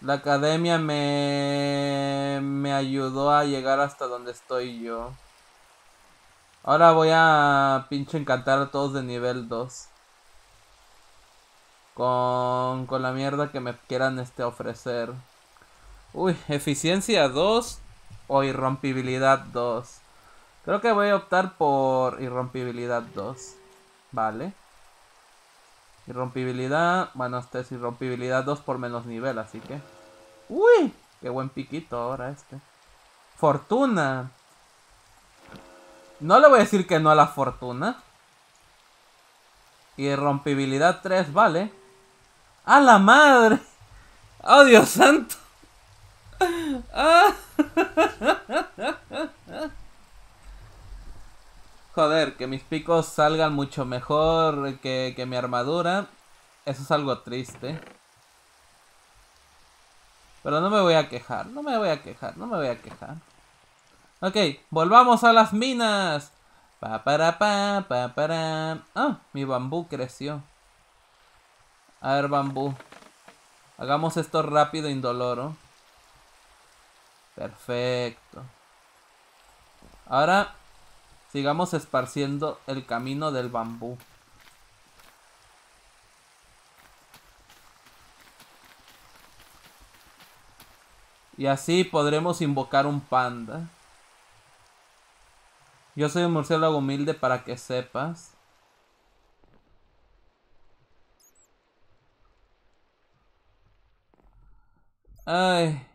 La academia me, me ayudó a llegar hasta donde estoy yo. Ahora voy a pinche encantar a todos de nivel 2. Con, con la mierda que me quieran este ofrecer. Uy, eficiencia 2 o irrompibilidad 2. Creo que voy a optar por irrompibilidad 2. Vale. Irrompibilidad. Bueno, este es irrompibilidad 2 por menos nivel, así que. ¡Uy! Qué buen piquito ahora este. Fortuna. No le voy a decir que no a la fortuna. Irrompibilidad 3, vale. ¡A la madre! ¡Oh, Dios santo! Ah. joder, que mis picos salgan mucho mejor que, mi armadura, eso es algo triste. Pero no me voy a quejar, no me voy a quejar, no me voy a quejar. Ok, volvamos a las minas. Pa para pa, pa para. Ah, mi bambú creció. A ver, bambú. Hagamos esto rápido, indoloro. Perfecto. Ahora Sigamos esparciendo el camino del bambú. Y así podremos invocar un panda. Yo soy un murciélago humilde para que sepas. Ay.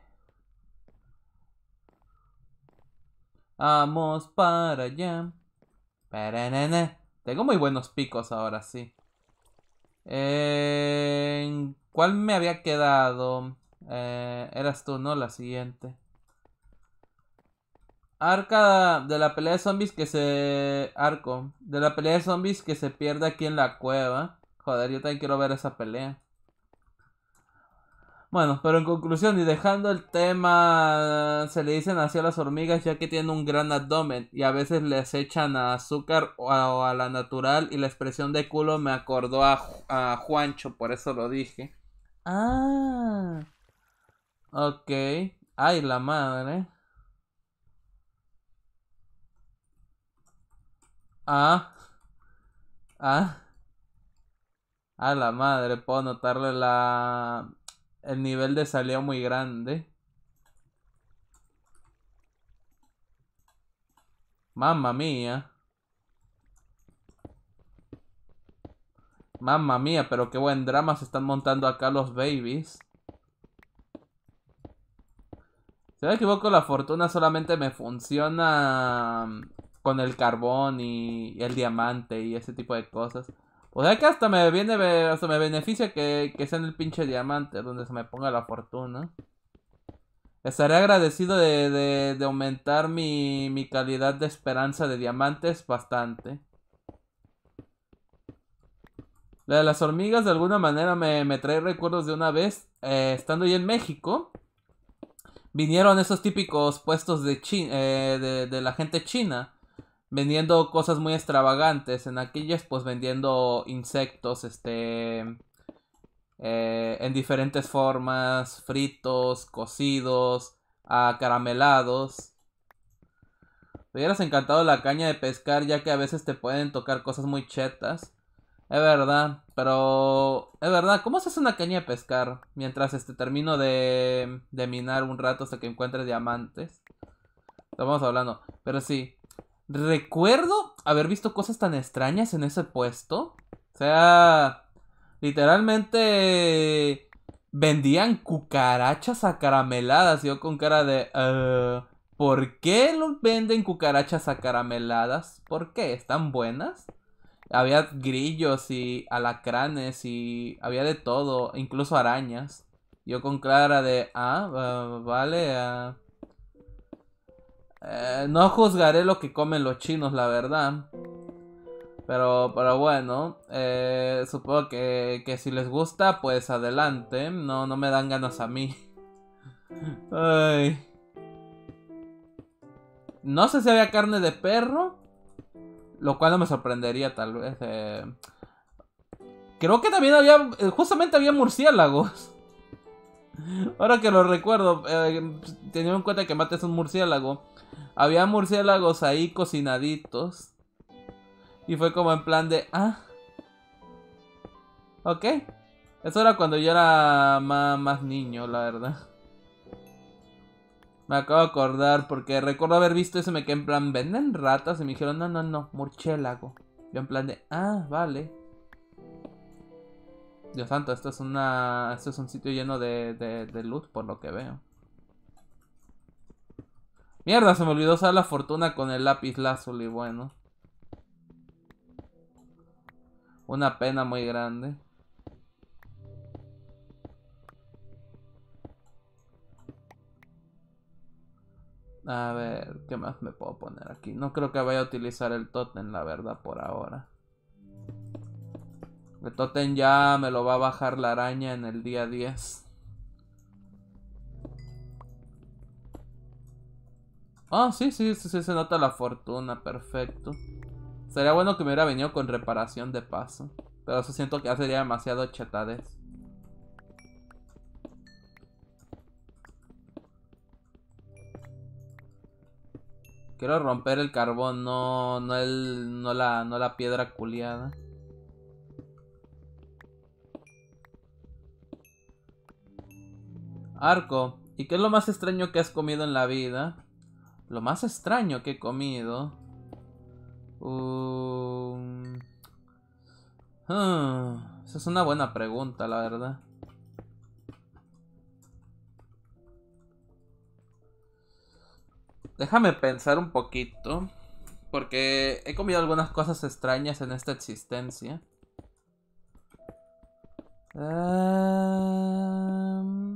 Vamos para allá. Tengo muy buenos picos ahora, sí. Eh, ¿Cuál me había quedado? Eh, eras tú, ¿no? La siguiente. Arca de la pelea de zombies que se... Arco. De la pelea de zombies que se pierde aquí en la cueva. Joder, yo también quiero ver esa pelea. Bueno, pero en conclusión y dejando el tema, se le dicen así a las hormigas ya que tienen un gran abdomen y a veces les echan a azúcar o a, la natural y la expresión de culo me acordó a, Juancho, por eso lo dije. Ah. Ok. Ay, la madre. Ah. Ah. A la madre, puedo notarle la el nivel de salida muy grande. Mamma mía. Mamma mía, pero qué buen drama se están montando acá los babies. Si me equivoco, la fortuna solamente me funciona con el carbón y el diamante y ese tipo de cosas. O sea que hasta me viene, me beneficia que, que sea en el pinche diamante donde se me ponga la fortuna. Estaré agradecido de, aumentar mi, calidad de esperanza de diamantes bastante. La de las hormigas de alguna manera me, trae recuerdos de una vez, eh, estando ahí en México, vinieron esos típicos puestos de, eh, de, de, la gente china, vendiendo cosas muy extravagantes. En aquellas, pues vendiendo insectos, este. Eh, en diferentes formas, fritos, cocidos, acaramelados. Te hubieras encantado la caña de pescar, ya que a veces te pueden tocar cosas muy chetas. Es verdad, pero es verdad, ¿cómo se hace una caña de pescar? Mientras este termino de, de minar un rato hasta que encuentres diamantes. Estamos hablando, pero sí, Recuerdo haber visto cosas tan extrañas en ese puesto. O sea, literalmente vendían cucarachas acarameladas. Yo con cara de... Ah, ¿Por qué los venden cucarachas acarameladas? ¿Por qué? ¿Están buenas? Había grillos y alacranes y había de todo, incluso arañas. Yo con cara de, ah, vale, uh, eh, no juzgaré lo que comen los chinos, la verdad. Pero, pero bueno, eh, supongo que, que, si les gusta, pues adelante. No, no me dan ganas a mí. Ay. No sé si había carne de perro. Lo cual no me sorprendería tal vez. Eh. Creo que también había... Justamente había murciélagos. Ahora que lo recuerdo, eh, teniendo en cuenta que mates un murciélago, había murciélagos ahí cocinaditos. Y fue como en plan de, ah, ok. Eso era cuando yo era más, niño, la verdad. Me acabo de acordar porque recuerdo haber visto eso y me quedé en plan, ¿venden ratas? Y me dijeron, no, no, no, murciélago. Yo en plan de, ah, vale. Dios santo, esto es una. Esto es un sitio lleno de, luz, por lo que veo. Mierda, se me olvidó usar la fortuna con el lápiz y bueno. Una pena muy grande. A ver, ¿qué más me puedo poner aquí? No creo que vaya a utilizar el totem, la verdad, por ahora. El totem ya me lo va a bajar la araña en el día 10. Ah, sí, sí, sí, sí, se nota la fortuna, perfecto. Sería bueno que me hubiera venido con reparación de paso. Pero eso siento que ya sería demasiado chatades. Quiero romper el carbón, no, no, el, no, la, no la piedra culiada. Arco, ¿y qué es lo más extraño que has comido en la vida? Lo más extraño que he comido. Um, esa es una buena pregunta, la verdad. Déjame pensar un poquito. Porque he comido algunas cosas extrañas en esta existencia. Em,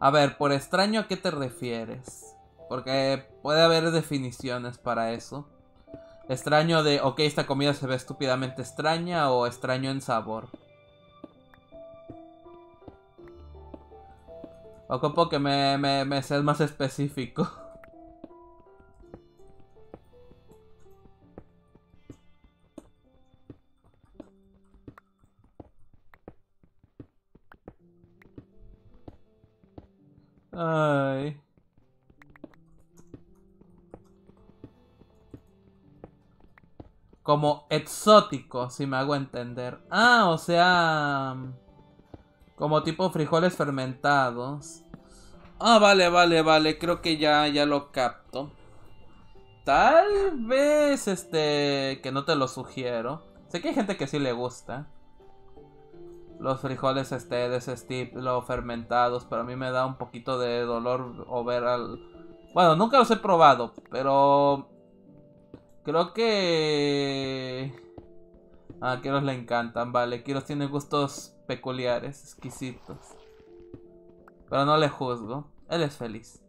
A ver, por extraño, ¿a qué te refieres? Porque puede haber definiciones para eso. Extraño de, ok, esta comida se ve estúpidamente extraña o extraño en sabor. Ocupo que me, me, me seas más específico. Ay. Como exótico, si me hago entender. Ah, o sea... Mm, como tipo frijoles fermentados. Ah, vale, vale, vale. Creo que ya, ya lo capto. Tal vez, este... Que no te lo sugiero. Sé que hay gente que sí le gusta los frijoles este, de ese estilo, fermentados, pero a mí me da un poquito de dolor o ver al... Bueno, nunca los he probado, pero creo que... A ah, Kiros le encantan, vale. Kiros tiene gustos peculiares, exquisitos. Pero no le juzgo, él es feliz.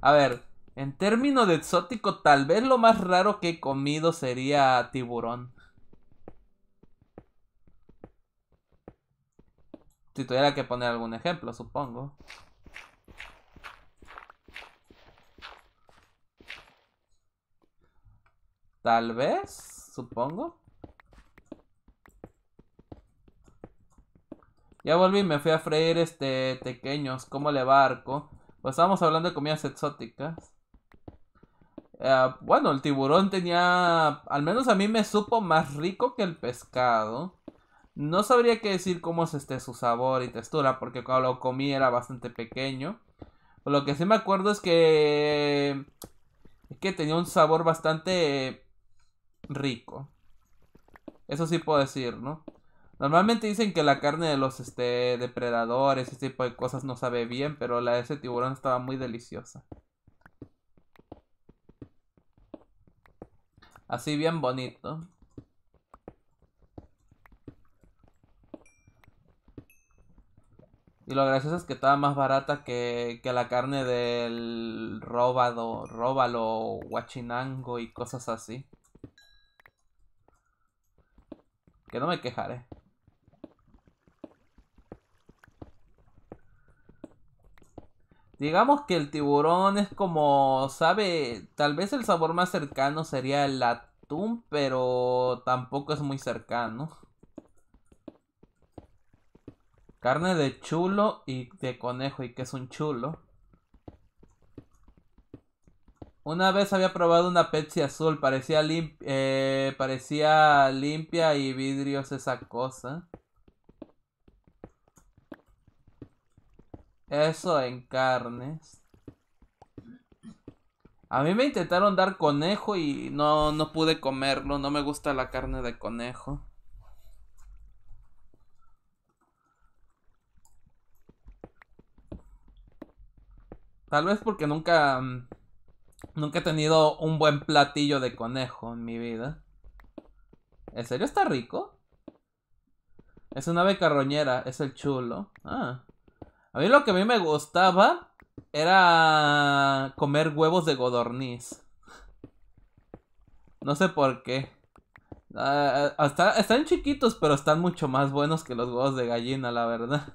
A ver, en términos de exótico, tal vez lo más raro que he comido sería tiburón. Si tuviera que poner algún ejemplo, supongo. Tal vez, supongo. Ya volví, me fui a freír este pequeños. ¿Cómo le barco? Pues estábamos hablando de comidas exóticas. Eh, bueno, el tiburón tenía. Al menos a mí me supo más rico que el pescado. No sabría qué decir cómo es este su sabor y textura, porque cuando lo comí era bastante pequeño. lo que sí me acuerdo es que. Es que tenía un sabor bastante rico. Eso sí puedo decir, ¿no? Normalmente dicen que la carne de los este, depredadores, ese tipo de cosas no sabe bien, pero la de ese tiburón estaba muy deliciosa. Así bien bonito. Y lo gracioso es que estaba más barata que, la carne del robado, róbalo, guachinango y cosas así. Que no me quejaré. Digamos que el tiburón es como, sabe, tal vez el sabor más cercano sería el atún, pero tampoco es muy cercano. Carne de chulo y de conejo. ¿Y que es un chulo? Una vez había probado una Pepsi azul. Parecía, eh, parecía limpia y vidrios esa cosa. Eso en carnes. A mí me intentaron dar conejo y no, no pude comerlo. No me gusta la carne de conejo. Tal vez porque nunca. Mm, nunca he tenido un buen platillo de conejo en mi vida. ¿En serio está rico? Es una ave carroñera, es el chulo. Ah. A mí lo que a mí me gustaba era comer huevos de godorniz. No sé por qué. Ah, ah, están chiquitos, pero están mucho más buenos que los huevos de gallina, la verdad.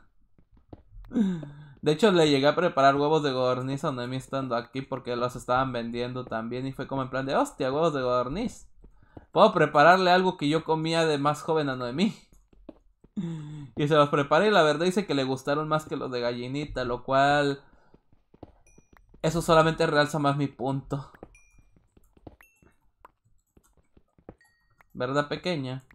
De hecho, le llegué a preparar huevos de gorniz a Noemí estando aquí porque los estaban vendiendo también. Y fue como en plan de, hostia, huevos de gorniz Puedo prepararle algo que yo comía de más joven a Noemí. Y se los preparé y la verdad dice que le gustaron más que los de gallinita, lo cual... Eso solamente realza más mi punto. ¿Verdad pequeña?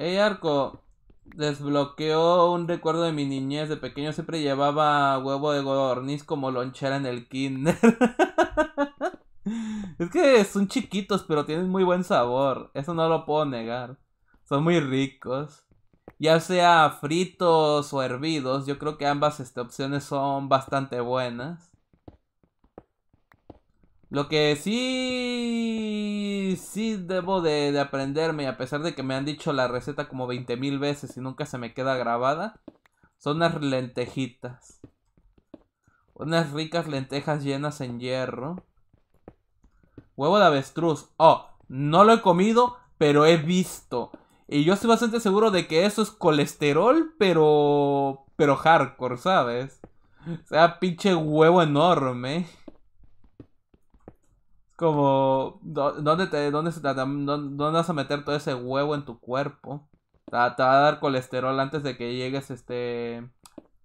Hey Arco, desbloqueó un recuerdo de mi niñez. De pequeño siempre llevaba huevo de godorniz como lonchera en el kinder. es que son chiquitos, pero tienen muy buen sabor. Eso no lo puedo negar. Son muy ricos. Ya sea fritos o hervidos, yo creo que ambas este, opciones son bastante buenas. Lo que sí, sí debo de, aprenderme, a pesar de que me han dicho la receta como 20.000 veces y nunca se me queda grabada, son unas lentejitas. Unas ricas lentejas llenas en hierro. Huevo de avestruz. Oh, no lo he comido, pero he visto. Y yo estoy bastante seguro de que eso es colesterol, pero... pero hardcore, ¿sabes? O sea, pinche huevo enorme como, ¿dónde, te, dónde, se te, dónde, vas a meter todo ese huevo en tu cuerpo? Te, va a dar colesterol antes de que llegues este,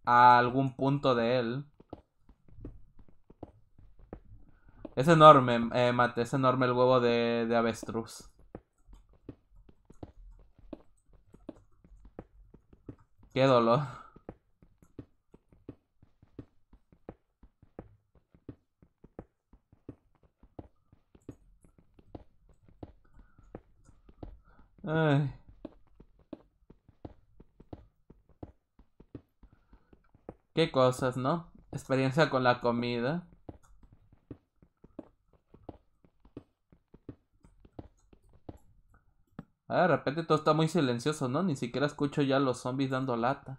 a algún punto de él. Es enorme, eh, Mate, es enorme el huevo de, de avestruz. Qué dolor. Ay. Qué cosas, ¿no? Experiencia con la comida. Ah, de repente todo está muy silencioso, ¿no? Ni siquiera escucho ya los zombies dando lata.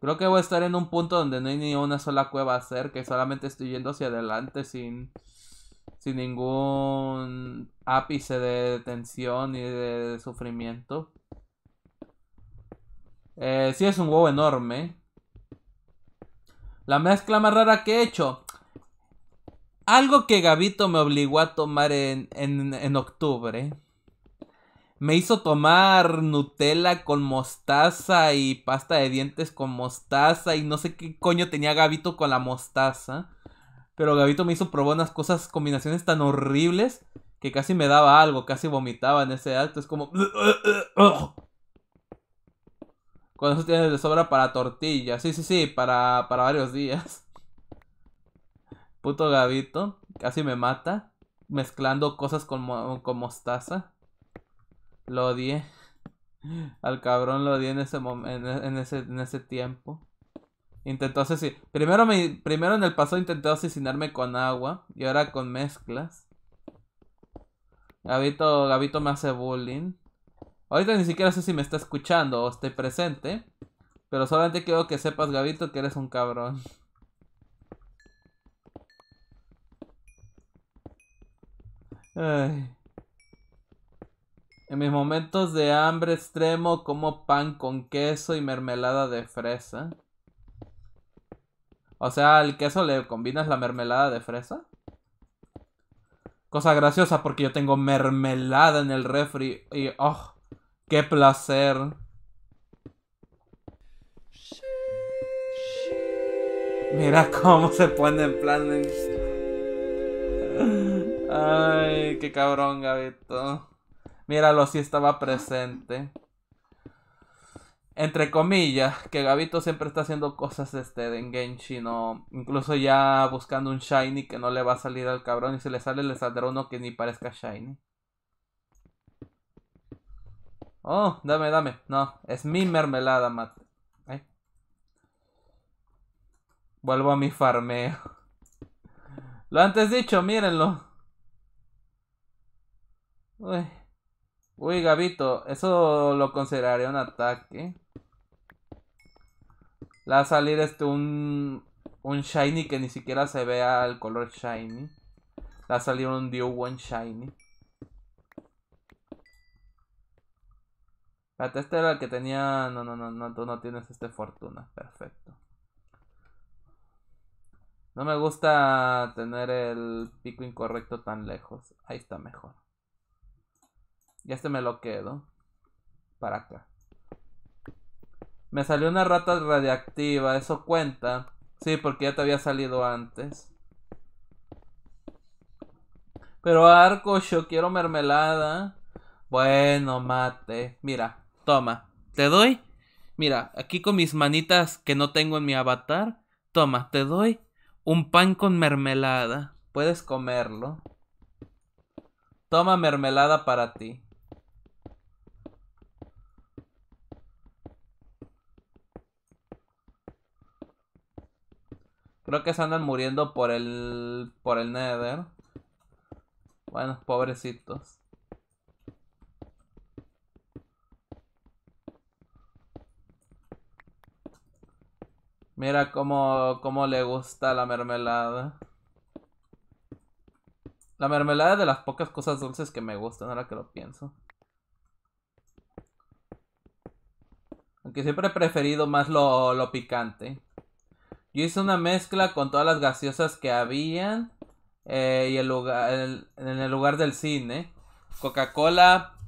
Creo que voy a estar en un punto donde no hay ni una sola cueva hacer. Que solamente estoy yendo hacia adelante sin sin ningún ápice de tensión y de sufrimiento. Eh, sí es un huevo enorme. La mezcla más rara que he hecho. Algo que Gabito me obligó a tomar en, en octubre. Me hizo tomar Nutella con mostaza y pasta de dientes con mostaza y no sé qué coño tenía Gabito con la mostaza. Pero Gabito me hizo probar unas cosas, combinaciones tan horribles que casi me daba algo, casi vomitaba en ese acto. Es como. cuando eso tienes de sobra para tortillas. Sí, sí, sí, para, para varios días. Puto Gabito, casi me mata. Mezclando cosas con, con mostaza. Lo odié. Al cabrón lo odié en ese, ese, en ese tiempo. Intentó asesinar. Primero, me... Primero en el pasado intenté asesinarme con agua y ahora con mezclas. Gabito, Gabito me hace bullying. Ahorita ni siquiera sé si me está escuchando o esté presente. Pero solamente quiero que sepas, Gabito, que eres un cabrón. Ay. En mis momentos de hambre extremo como pan con queso y mermelada de fresa. O sea, al queso le combinas la mermelada de fresa. Cosa graciosa porque yo tengo mermelada en el refri y oh, qué placer. Mira cómo se pone en plan. Ay, qué cabrón, Gabito. Míralo, sí estaba presente entre comillas, que Gabito siempre está haciendo cosas este, de Genshin ¿no? Incluso ya buscando un Shiny que no le va a salir al cabrón y se le sale, le saldrá uno que ni parezca Shiny. Oh, dame, dame. No, es mi mermelada, mate... Vuelvo a mi farmeo. Lo antes dicho, mírenlo. Uy. Uy, Gabito, eso lo consideraría un ataque. La va salir este un, shiny que ni siquiera se vea el color shiny. La va a salir un Dew One shiny. La este era el que tenía... No, no, no, no, tú no tienes este fortuna. Perfecto. No me gusta tener el pico incorrecto tan lejos. Ahí está mejor. Ya este me lo quedo. Para acá. Me salió una rata radiactiva. ¿Eso cuenta? Sí, porque ya te había salido antes. Pero arco, yo quiero mermelada. Bueno, mate. Mira, toma. Te doy. Mira, aquí con mis manitas que no tengo en mi avatar. Toma, te doy un pan con mermelada. Puedes comerlo. Toma mermelada para ti. Creo que se andan muriendo por el. por el Nether. Bueno, pobrecitos. Mira cómo, cómo le gusta la mermelada. La mermelada es de las pocas cosas dulces que me gustan, ahora que lo pienso. Aunque siempre he preferido más lo, lo picante. Yo hice una mezcla con todas las gaseosas que habían eh, y el lugar, en el lugar del cine. Coca-Cola,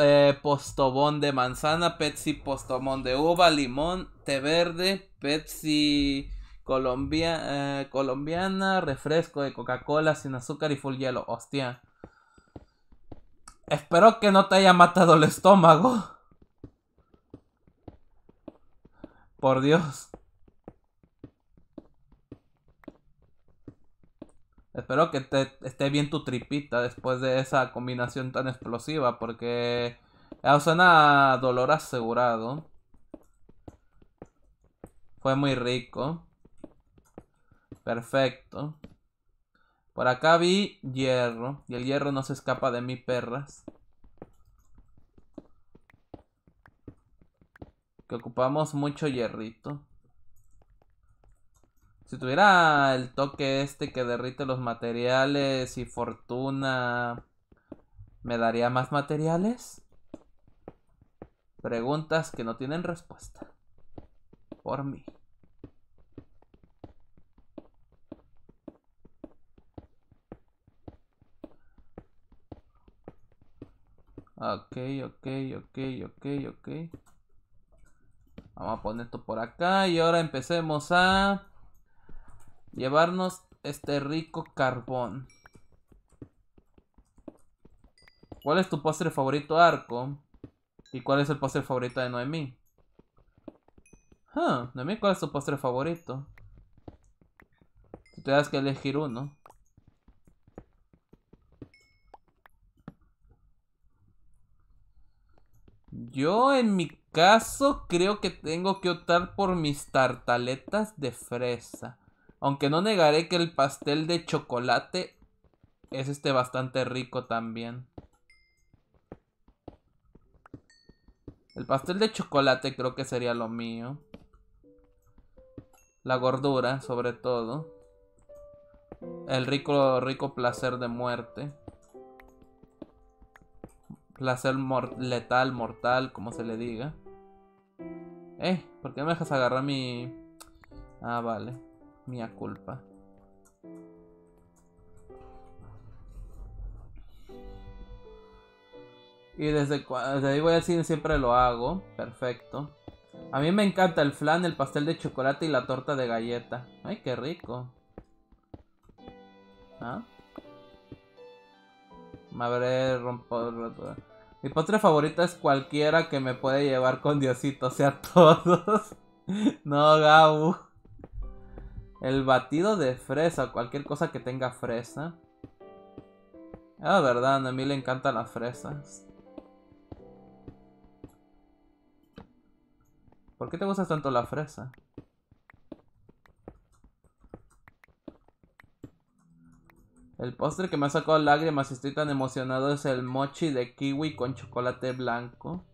eh, postobón de manzana, Pepsi postobón de uva, limón, té verde, Pepsi Colombia, eh, colombiana, refresco de Coca-Cola sin azúcar y full hielo. Hostia. Espero que no te haya matado el estómago. Por Dios. Espero que te esté bien tu tripita después de esa combinación tan explosiva, porque ah, suena dolor asegurado. Fue muy rico. Perfecto. Por acá vi hierro, y el hierro no se escapa de mí, perras. Que ocupamos mucho hierrito. Si tuviera el toque este que derrite los materiales y fortuna, ¿me daría más materiales? Preguntas que no tienen respuesta. Por mí. Ok, ok, ok, ok, ok. Vamos a poner esto por acá y ahora empecemos a Llevarnos este rico carbón. ¿Cuál es tu postre favorito, Arco? ¿Y cuál es el postre favorito de Noemí? Noemí, ¿cuál es tu postre favorito? Si te das que elegir uno. Yo en mi caso creo que tengo que optar por mis tartaletas de fresa. Aunque no negaré que el pastel de chocolate es este bastante rico también. El pastel de chocolate creo que sería lo mío. La gordura, sobre todo. El rico, rico placer de muerte. Placer letal, mortal, como se le diga. Eh, ¿por qué me dejas agarrar mi...? Ah, vale. Mía culpa. Y desde, ahí voy a siempre lo hago. Perfecto. A mí me encanta el flan, el pastel de chocolate y la torta de galleta. Ay, qué rico. ¿Ah? Me habré rompido. Mi postre favorita es cualquiera que me puede llevar con Diosito, o sea, todos. no, Gabu. El batido de fresa, cualquier cosa que tenga fresa. Ah, verdad, a mí le encantan las fresas. ¿Por qué te gusta tanto la fresa? El postre que me ha sacado lágrimas y estoy tan emocionado es el mochi de kiwi con chocolate blanco.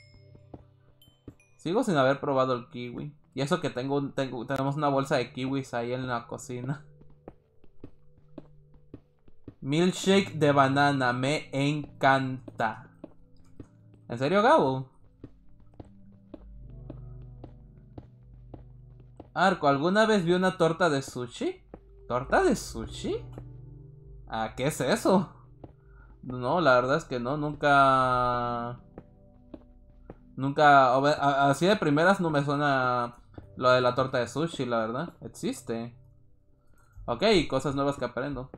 Sigo sin haber probado el kiwi. Y eso que tengo, tengo tenemos una bolsa de kiwis ahí en la cocina. Milkshake de banana, me encanta. ¿En serio, Gabo? Arco, ¿alguna vez vi una torta de sushi? ¿Torta de sushi? ¿A ah, qué es eso? No, la verdad es que no, nunca... Nunca, así de primeras no me suena lo de la torta de sushi, la verdad. Existe. Ok, cosas nuevas que aprendo.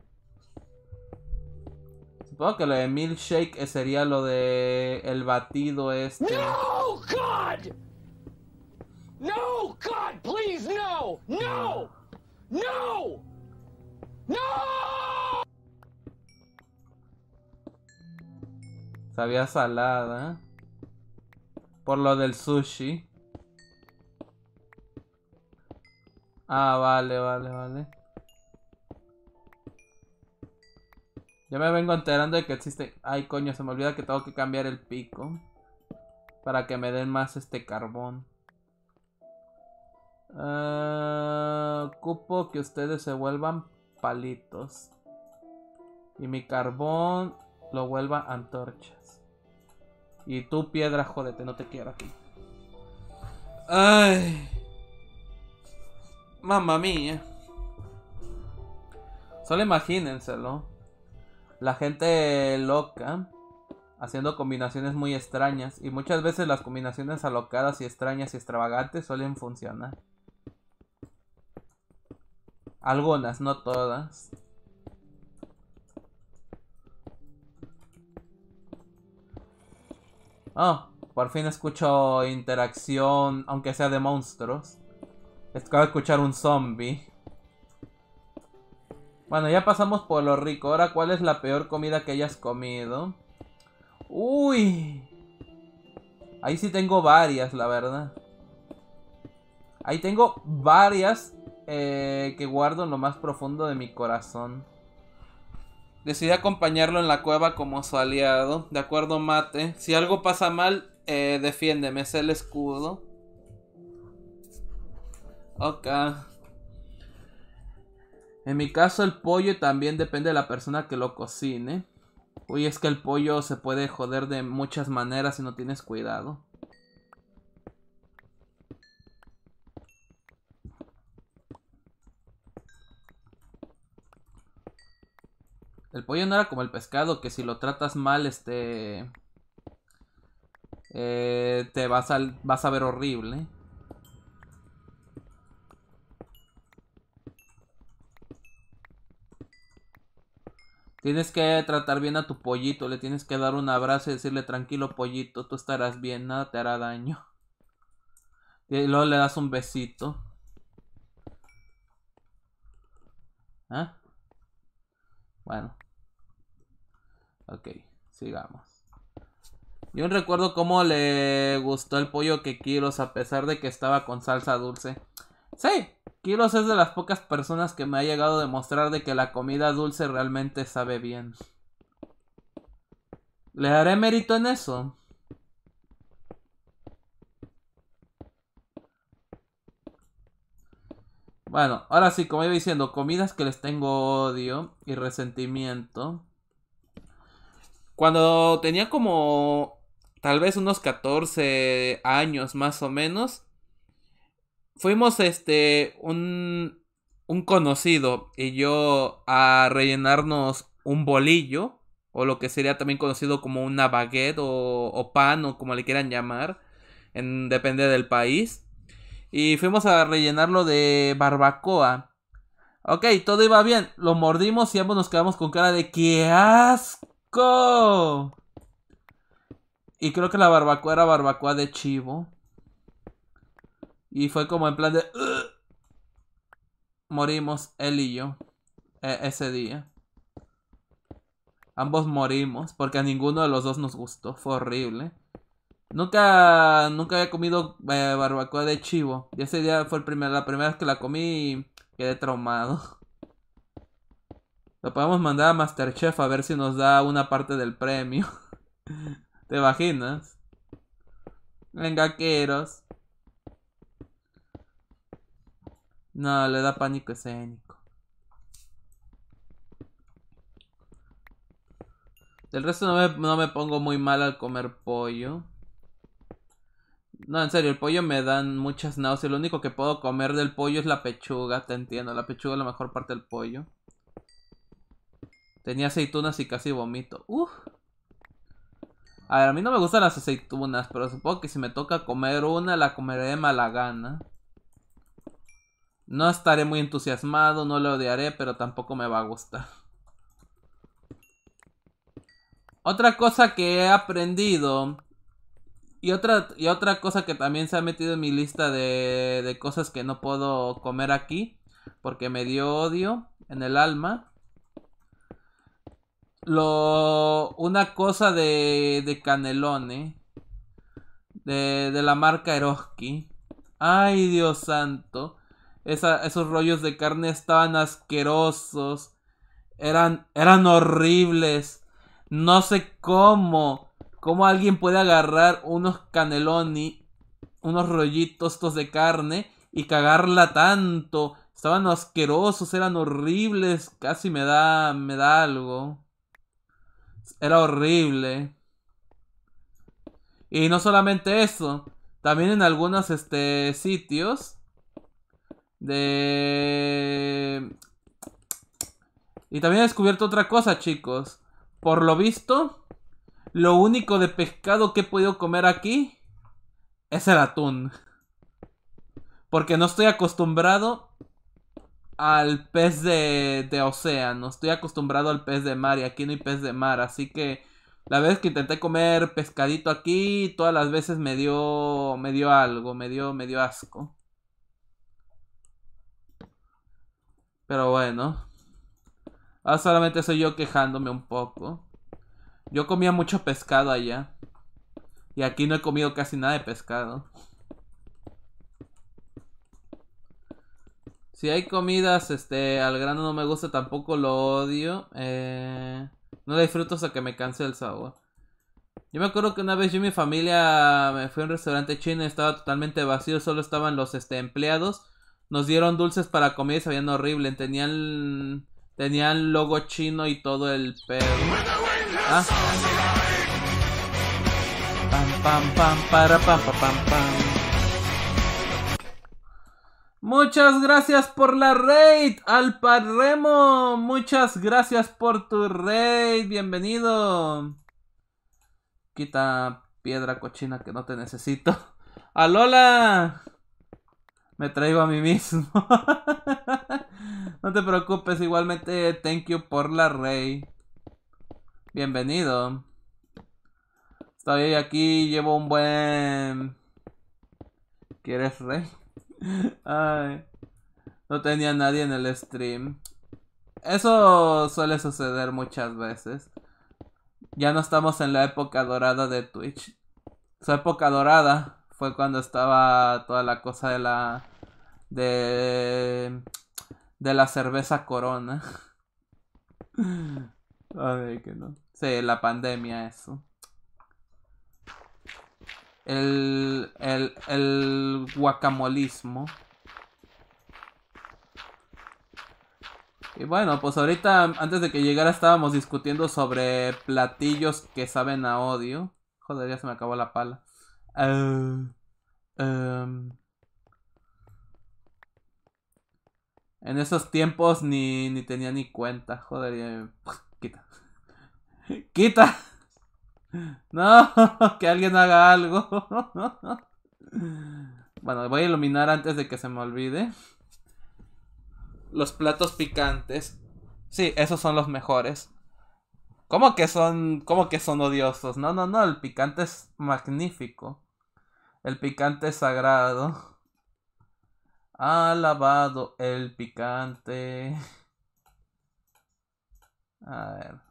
Supongo que lo de milkshake sería lo de el batido este. No, God. No, God, please, no. No. No. No. Sabía salada. ¿eh? Por lo del sushi. Ah, vale, vale, vale. Ya me vengo enterando de que existe... Ay, coño, se me olvida que tengo que cambiar el pico. Para que me den más este carbón. Eh, ocupo que ustedes se vuelvan palitos. Y mi carbón lo vuelva antorcha. Y tú, piedra, jodete, no te quiero aquí. Ay. Mamma mía. Solo imagínenselo. La gente loca haciendo combinaciones muy extrañas y muchas veces las combinaciones alocadas y extrañas y extravagantes suelen funcionar. Algunas, no todas. Ah, oh, por fin escucho interacción, aunque sea de monstruos. Acabo de escuchar un zombie. Bueno, ya pasamos por lo rico. Ahora, ¿cuál es la peor comida que hayas comido? ¡Uy! Ahí sí tengo varias, la verdad. Ahí tengo varias eh, que guardo en lo más profundo de mi corazón. Decidí acompañarlo en la cueva como su aliado. De acuerdo, mate. Si algo pasa mal, eh, defiéndeme. Es el escudo. Ok. En mi caso, el pollo también depende de la persona que lo cocine. Uy, es que el pollo se puede joder de muchas maneras si no tienes cuidado. El pollo no era como el pescado, que si lo tratas mal, este... Eh, te vas a, vas a ver horrible. Tienes que tratar bien a tu pollito, le tienes que dar un abrazo y decirle tranquilo pollito, tú estarás bien, nada te hará daño. Y luego le das un besito. ¿Ah? Bueno. Ok, sigamos. Yo recuerdo cómo le gustó el pollo que Kiros a pesar de que estaba con salsa dulce. Sí, Kiros es de las pocas personas que me ha llegado a demostrar de que la comida dulce realmente sabe bien. Le haré mérito en eso. Bueno, ahora sí, como iba diciendo, comidas que les tengo odio y resentimiento. Cuando tenía como tal vez unos 14 años más o menos, fuimos este un, un conocido y yo a rellenarnos un bolillo o lo que sería también conocido como una baguette o, pan o como le quieran llamar, en, depende del país. Y fuimos a rellenarlo de barbacoa. Ok, todo iba bien, lo mordimos y ambos nos quedamos con cara de que asco! Y creo que la barbacoa era barbacoa de chivo. Y fue como en plan de... morimos él y yo e, ese día. Ambos morimos porque a ninguno de los dos nos gustó. Fue horrible. Nunca, nunca había comido eh, barbacoa de chivo. Y ese día fue la primera vez que la comí y quedé traumado. Lo podemos mandar a Masterchef a ver si nos da una parte del premio. ¿Te imaginas? Venga, queros. No, le da pánico escénico. Del resto no me, no me pongo muy mal al comer pollo. No, en serio, el pollo me dan muchas náuseas. Lo único que puedo comer del pollo es la pechuga, te entiendo. La pechuga es la mejor parte del pollo. Tenía aceitunas y casi vomito. A ver, a mí no me gustan las aceitunas, pero supongo que si me toca comer una, la comeré de mala gana. No estaré muy entusiasmado, no la odiaré, pero tampoco me va a gustar. Otra cosa que he aprendido y otra, y otra cosa que también se ha metido en mi lista de, de cosas que no puedo comer aquí, porque me dio odio en el alma, lo una cosa de, de Canelone de, de la marca Eroski. Ay, Dios santo. esos rollos de carne estaban asquerosos. Eran eran horribles. No sé cómo cómo alguien puede agarrar unos caneloni, unos rollitos estos de carne y cagarla tanto. Estaban asquerosos, eran horribles, casi me da me da algo. Era horrible. Y no solamente eso, también en algunos este, sitios de... Y también he descubierto otra cosa, chicos. Por lo visto, lo único de pescado que he podido comer aquí es el atún. Porque no estoy acostumbrado al pez de, de océano. Estoy acostumbrado al pez de mar y aquí no hay pez de mar. Así que la vez que intenté comer pescadito aquí, todas las veces me dio, me dio algo, me dio, me dio asco. Pero bueno. Ahora solamente soy yo quejándome un poco. Yo comía mucho pescado allá. Y aquí no he comido casi nada de pescado. Si hay comidas, este, al grano no me gusta, tampoco lo odio. Eh, no le disfruto hasta que me canse el sabor. Yo me acuerdo que una vez yo y mi familia me fui a un restaurante chino y estaba totalmente vacío, solo estaban los este, empleados. Nos dieron dulces para comer y sabían horrible. Tenían, tenían logo chino y todo el perro. Ah. Pam, pam, pam, para, pam, pam. pam. Muchas gracias por la raid, Alparremo. Muchas gracias por tu raid. Bienvenido. Quita piedra cochina que no te necesito. ¡Alola! Me traigo a mí mismo. no te preocupes, igualmente thank you por la raid. Bienvenido. Estoy aquí, llevo un buen... ¿Quieres rey? Ay, no tenía nadie en el stream. Eso suele suceder muchas veces. Ya no estamos en la época dorada de Twitch. Su época dorada fue cuando estaba toda la cosa de la de de la cerveza Corona. Ay, que no. Sí, la pandemia eso el, el, guacamolismo. Y bueno, pues ahorita, antes de que llegara, estábamos discutiendo sobre platillos que saben a odio. Joder, ya se me acabó la pala. Eh, em, en esos tiempos ni, ni tenía ni cuenta. Joder, ya, pues, quita. quita. No, que alguien haga algo. Bueno, voy a iluminar antes de que se me olvide. Los platos picantes. Sí, esos son los mejores. ¿Cómo que son, que son odiosos? No, no, no, el picante es magnífico. El picante es sagrado. Alabado el picante. A ver.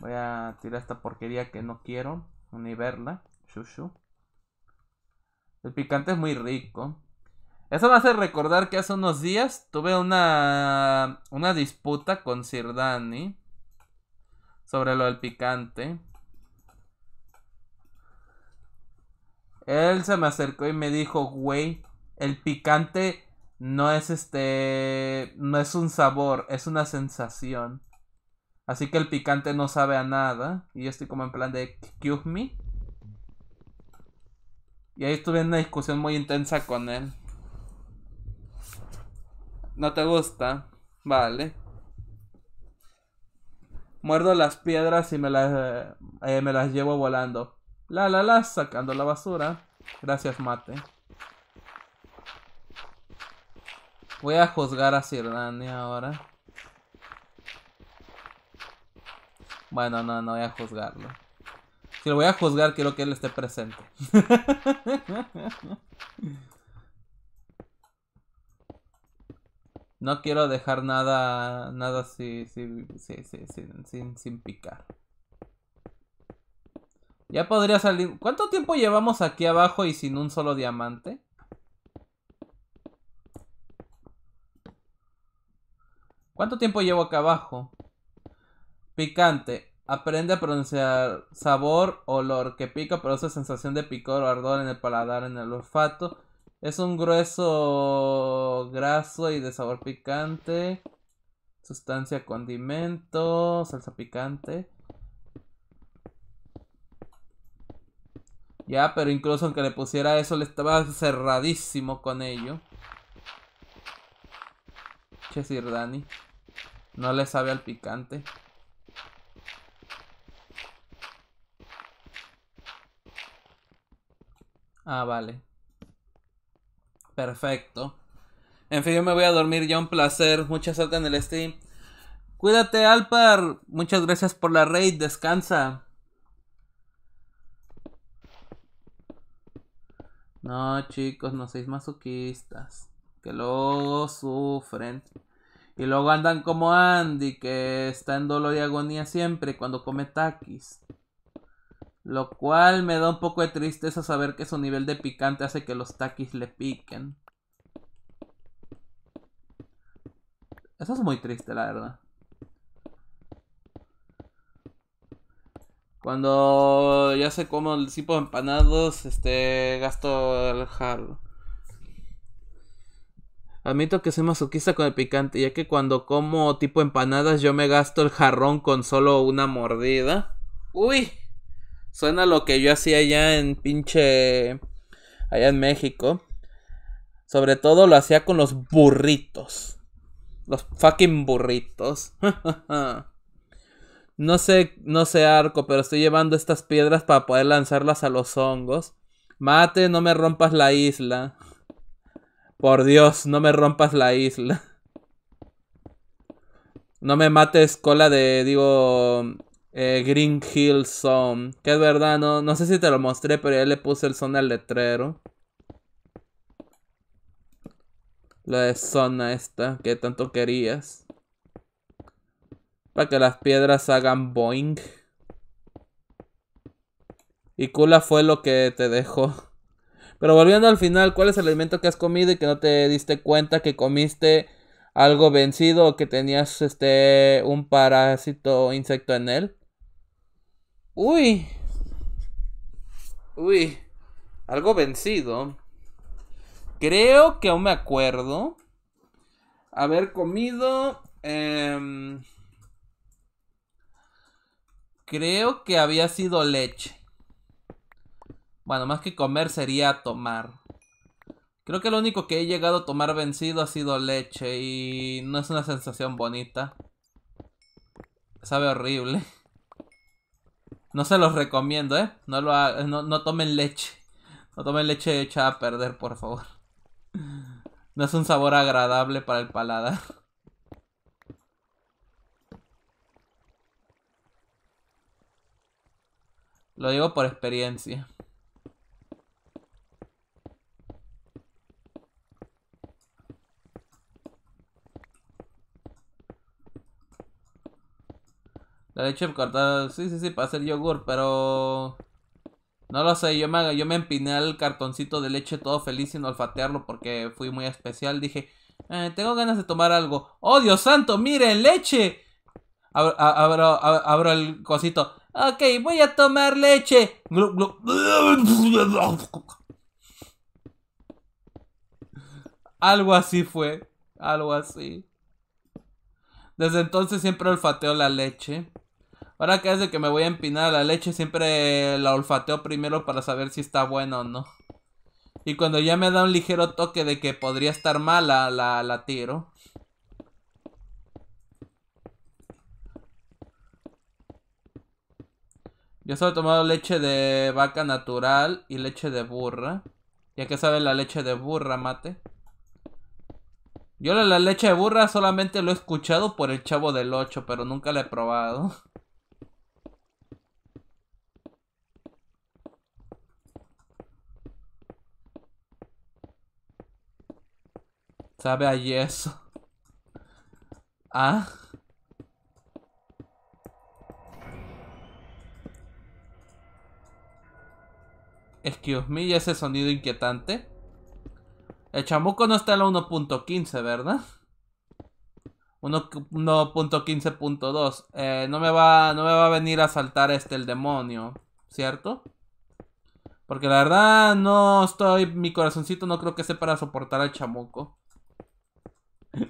Voy a tirar esta porquería que no quiero ni verla. El picante es muy rico. Eso me hace recordar que hace unos días tuve una, una disputa con Sir sobre lo del picante. Él se me acercó y me dijo, güey, el picante no es este, no es un sabor, es una sensación. Así que el picante no sabe a nada. Y yo estoy como en plan de, excuse me. Y ahí estuve en una discusión muy intensa con él. No te gusta. Vale. Muerdo las piedras y me las, eh, me las llevo volando. La la la, sacando la basura. Gracias, mate. Voy a juzgar a Sirdani ahora. Bueno, no, no voy a juzgarlo. Si lo voy a juzgar, quiero que él esté presente. no quiero dejar nada, nada así, sí, sin, sin, sin picar. Ya podría salir. ¿Cuánto tiempo llevamos aquí abajo y sin un solo diamante? ¿Cuánto tiempo llevo acá abajo? Picante. Aprende a pronunciar sabor, olor que pica, produce sensación de picor o ardor en el paladar, en el olfato. Es un grueso graso y de sabor picante. Sustancia condimento, salsa picante. Ya, pero incluso aunque le pusiera eso, le estaba cerradísimo con ello. Che, Dani. No le sabe al picante. Ah, vale. Perfecto. En fin, yo me voy a dormir ya. Un placer. Mucha suerte en el stream. Cuídate, Alpar. Muchas gracias por la raid. Descansa. No, chicos, no seis masoquistas. Que luego sufren. Y luego andan como Andy, que está en dolor y agonía siempre cuando come taquis. Lo cual me da un poco de tristeza saber que su nivel de picante hace que los taquis le piquen. Eso es muy triste, la verdad. Cuando ya sé como el tipo de empanados, este, gasto el jarro. Admito que soy masoquista con el picante, ya que cuando como tipo empanadas yo me gasto el jarrón con solo una mordida. ¡Uy! Suena lo que yo hacía allá en pinche. Allá en México. Sobre todo lo hacía con los burritos. Los fucking burritos. no sé, no sé arco, pero estoy llevando estas piedras para poder lanzarlas a los hongos. Mate, no me rompas la isla. Por Dios, no me rompas la isla. No me mates cola de, digo, eh, Green Hill Zone. Que es verdad, no, no sé si te lo mostré, pero ya le puse el zona al letrero. La de zona esta que tanto querías. Para que las piedras hagan boing. Y Kula fue lo que te dejó. Pero volviendo al final, ¿cuál es el alimento que has comido y que no te diste cuenta que comiste algo vencido o que tenías este un parásito insecto en él? Uy. Uy. Algo vencido. Creo que aún me acuerdo haber comido... Em, creo que había sido leche. Bueno, más que comer sería tomar. Creo que lo único que he llegado a tomar vencido ha sido leche y no es una sensación bonita. Sabe horrible. No se los recomiendo, ¿eh? No, no, tomen leche. No tomen leche hecha a perder, por favor. No es un sabor agradable para el paladar. Lo digo por experiencia. La leche cortada, sí, sí, sí, para hacer yogur, pero... No lo sé, yo me, yo me empiné al cartoncito de leche todo feliz sin olfatearlo porque fui muy especial. Dije, eh, tengo ganas de tomar algo. ¡Oh, Dios santo! mire leche! Abro, abro el cosito. Ok, voy a tomar leche. Algo así fue. Algo así. Desde entonces siempre olfateo la leche. Ahora que es de que me voy a empinar la leche, siempre la olfateo primero para saber si está buena o no. Y cuando ya me da un ligero toque de que podría estar mala, la, tiro. Yo solo he tomado leche de vaca natural y leche de burra. Ya que sabe la leche de burra, mate. Yo la, la leche de burra solamente lo he escuchado por el chavo del 8, pero nunca la he probado. Sabe ahí eso? Ah. Excuse me, ¿y ese sonido inquietante? El chamuco no está en la 1.15, ¿verdad? 1.15.2 eh, no, me va, no me va a venir a saltar este el demonio, ¿cierto? Porque la verdad no estoy... Mi corazoncito no creo que esté para soportar al chamuco.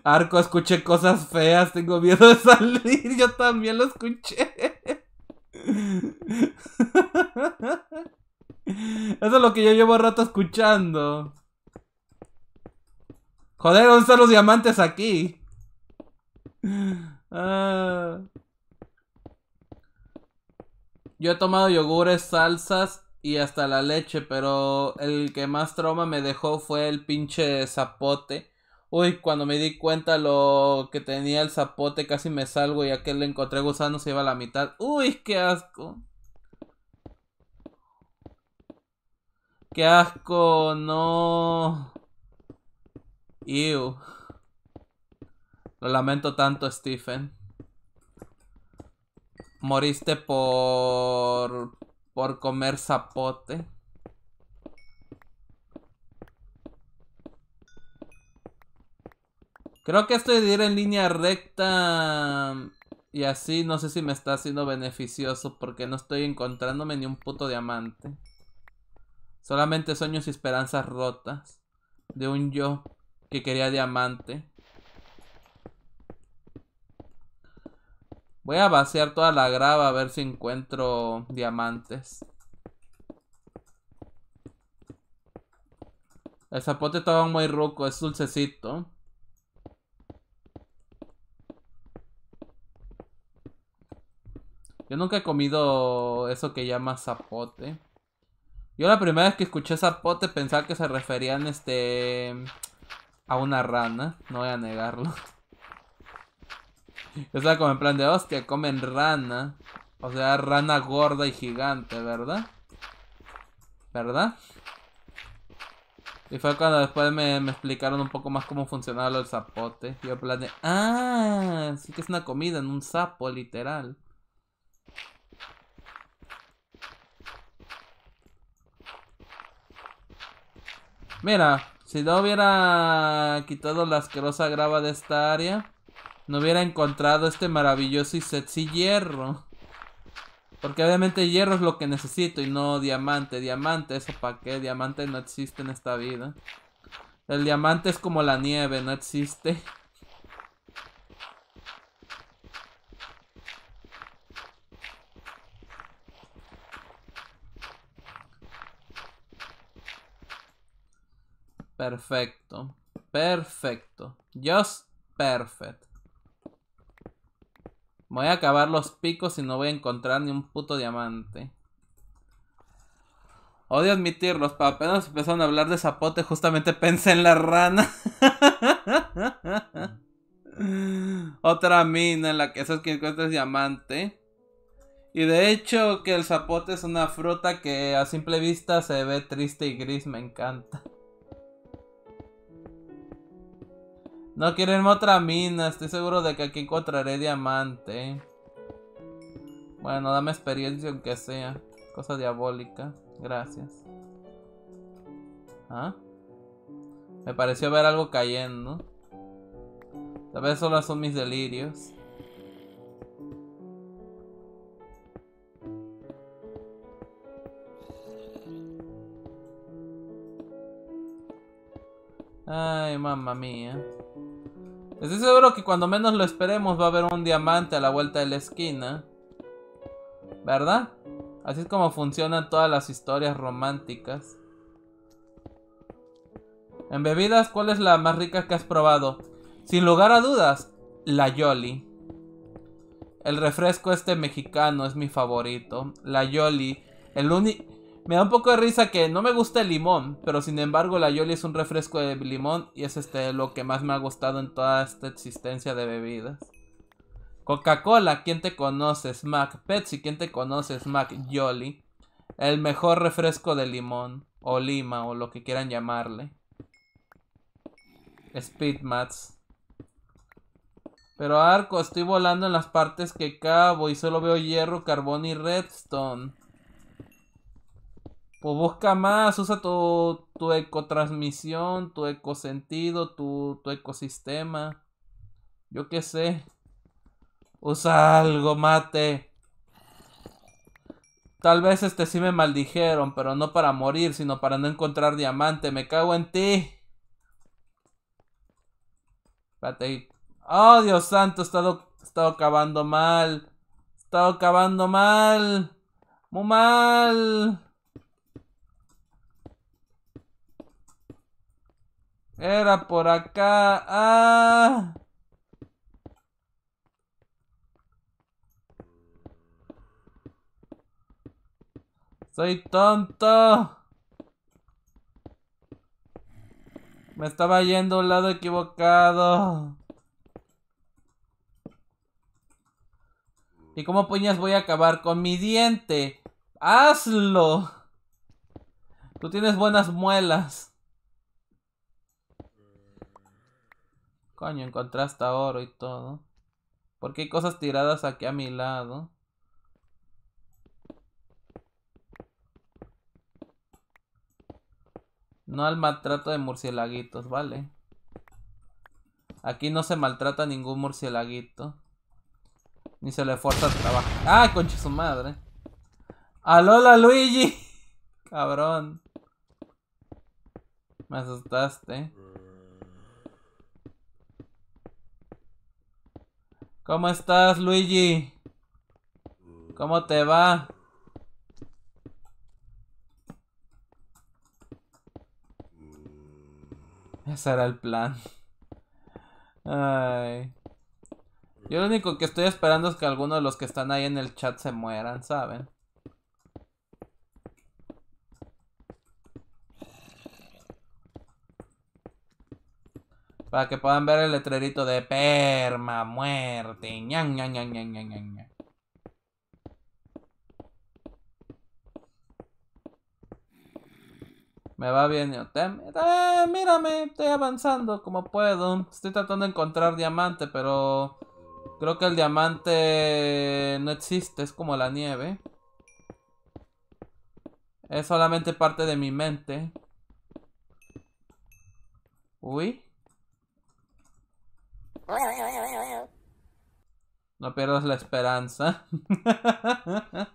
Arco, escuché cosas feas, tengo miedo de salir, yo también lo escuché. Eso es lo que yo llevo rato escuchando. Joder, ¿dónde están los diamantes aquí? Ah. Yo he tomado yogures, salsas y hasta la leche, pero el que más trauma me dejó fue el pinche zapote Uy, cuando me di cuenta lo que tenía el zapote, casi me salgo y que le encontré gusano se iba a la mitad. Uy, qué asco. Qué asco, no. Ew. Lo lamento tanto, Stephen. Moriste por... por comer zapote. Creo que estoy de ir en línea recta y así no sé si me está siendo beneficioso porque no estoy encontrándome ni un puto diamante. Solamente sueños y esperanzas rotas de un yo que quería diamante. Voy a vaciar toda la grava a ver si encuentro diamantes. El zapote estaba muy ruco, es dulcecito. Yo nunca he comido eso que llama zapote. Yo la primera vez que escuché zapote pensaba que se referían este a una rana, no voy a negarlo. Yo estaba como en plan de hostia, comen rana. O sea, rana gorda y gigante, ¿verdad? ¿Verdad? Y fue cuando después me, explicaron un poco más cómo funcionaba el zapote. Yo planeé, ah, sí que es una comida en un sapo, literal. Mira, si no hubiera quitado la asquerosa grava de esta área, no hubiera encontrado este maravilloso y sexy hierro. Porque obviamente hierro es lo que necesito y no diamante. Diamante, eso para qué. Diamante no existe en esta vida. El diamante es como la nieve, no existe. Perfecto. Perfecto. Just perfect. Voy a acabar los picos y no voy a encontrar ni un puto diamante. Odio admitirlos, ...para apenas empezaron a hablar de zapote, justamente pensé en la rana. Otra mina en la que esos que encuentras diamante. Y de hecho que el zapote es una fruta que a simple vista se ve triste y gris, me encanta. No quiero irme a otra mina. Estoy seguro de que aquí encontraré diamante. Bueno, dame experiencia aunque sea. Cosa diabólica. Gracias. ¿Ah? Me pareció ver algo cayendo. Tal vez solo son mis delirios. Ay, mamá mía. Estoy seguro que cuando menos lo esperemos va a haber un diamante a la vuelta de la esquina. ¿Verdad? Así es como funcionan todas las historias románticas. En bebidas, ¿cuál es la más rica que has probado? Sin lugar a dudas, la Yoli. El refresco este mexicano es mi favorito. La Yoli, el único... Me da un poco de risa que no me gusta el limón, pero sin embargo la Yoli es un refresco de limón y es este lo que más me ha gustado en toda esta existencia de bebidas. Coca-Cola, ¿quién te conoce? Smack. Pepsi, ¿quién te conoce? Mac Yoli. El mejor refresco de limón. O lima, o lo que quieran llamarle. Speedmats. Pero arco, estoy volando en las partes que cabo y solo veo hierro, carbón y redstone. Pues busca más, usa tu, tu ecotransmisión, tu ecosentido, tu, tu ecosistema. Yo qué sé. Usa algo, mate. Tal vez este sí me maldijeron, pero no para morir, sino para no encontrar diamante. Me cago en ti. Espérate. Oh, Dios santo, he estado, he cavando mal. He estado cavando mal. Muy mal. Era por acá. ¡Ah! Soy tonto. Me estaba yendo a un lado equivocado. ¿Y cómo puñas voy a acabar con mi diente? ¡Hazlo! Tú tienes buenas muelas. Coño, encontraste oro y todo. qué hay cosas tiradas aquí a mi lado. No al maltrato de murciélaguitos, vale. Aquí no se maltrata ningún murciélaguito. Ni se le fuerza a trabajar. ¡Ah, concha su madre! ¡Alola, Luigi! Cabrón. Me asustaste. ¿Cómo estás, Luigi? ¿Cómo te va? Ese era el plan. Ay. Yo lo único que estoy esperando es que algunos de los que están ahí en el chat se mueran, ¿saben? Para que puedan ver el letrerito de perma, muerte, Me va bien, eh, mírame, estoy avanzando como puedo. Estoy tratando de encontrar diamante, pero creo que el diamante no existe, es como la nieve. Es solamente parte de mi mente. Uy. No pierdas la esperanza.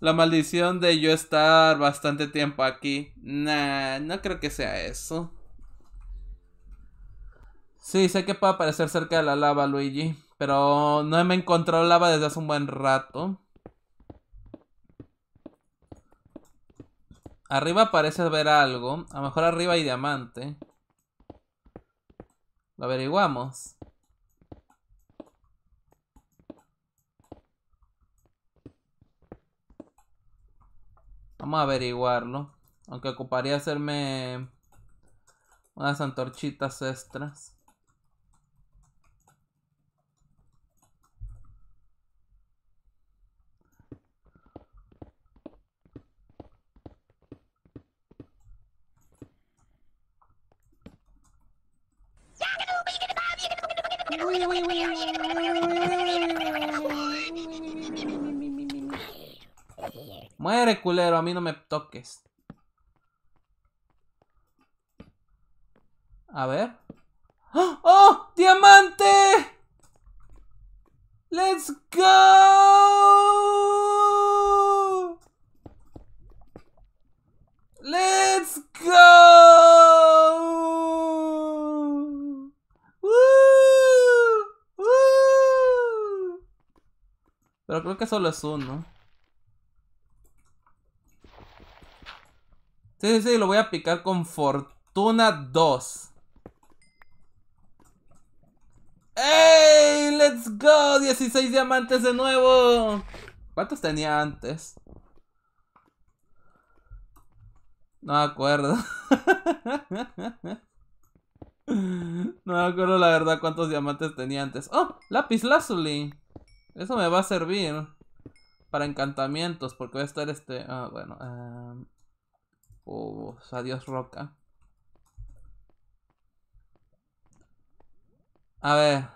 la maldición de yo estar bastante tiempo aquí. Nah, no creo que sea eso. Sí, sé que puede aparecer cerca de la lava, Luigi. Pero no me encontrado lava desde hace un buen rato. Arriba parece ver algo. A lo mejor arriba hay diamante. Lo averiguamos. Vamos a averiguarlo. Aunque ocuparía hacerme unas antorchitas extras. Muere, culero, a mí no me toques. A ver. ¡Oh! ¡Oh! ¡Diamante! ¡Let's go! ¡Let's go! ¡Woo! Pero creo que solo es uno. Sí, sí, sí, lo voy a picar con Fortuna 2. ¡Ey! ¡Let's go! 16 diamantes de nuevo. ¿Cuántos tenía antes? No me acuerdo. no me acuerdo la verdad cuántos diamantes tenía antes. ¡Oh! Lápiz Lazuli. Eso me va a servir para encantamientos, porque va a estar este... Ah, bueno. Em, oh, adiós roca. A ver.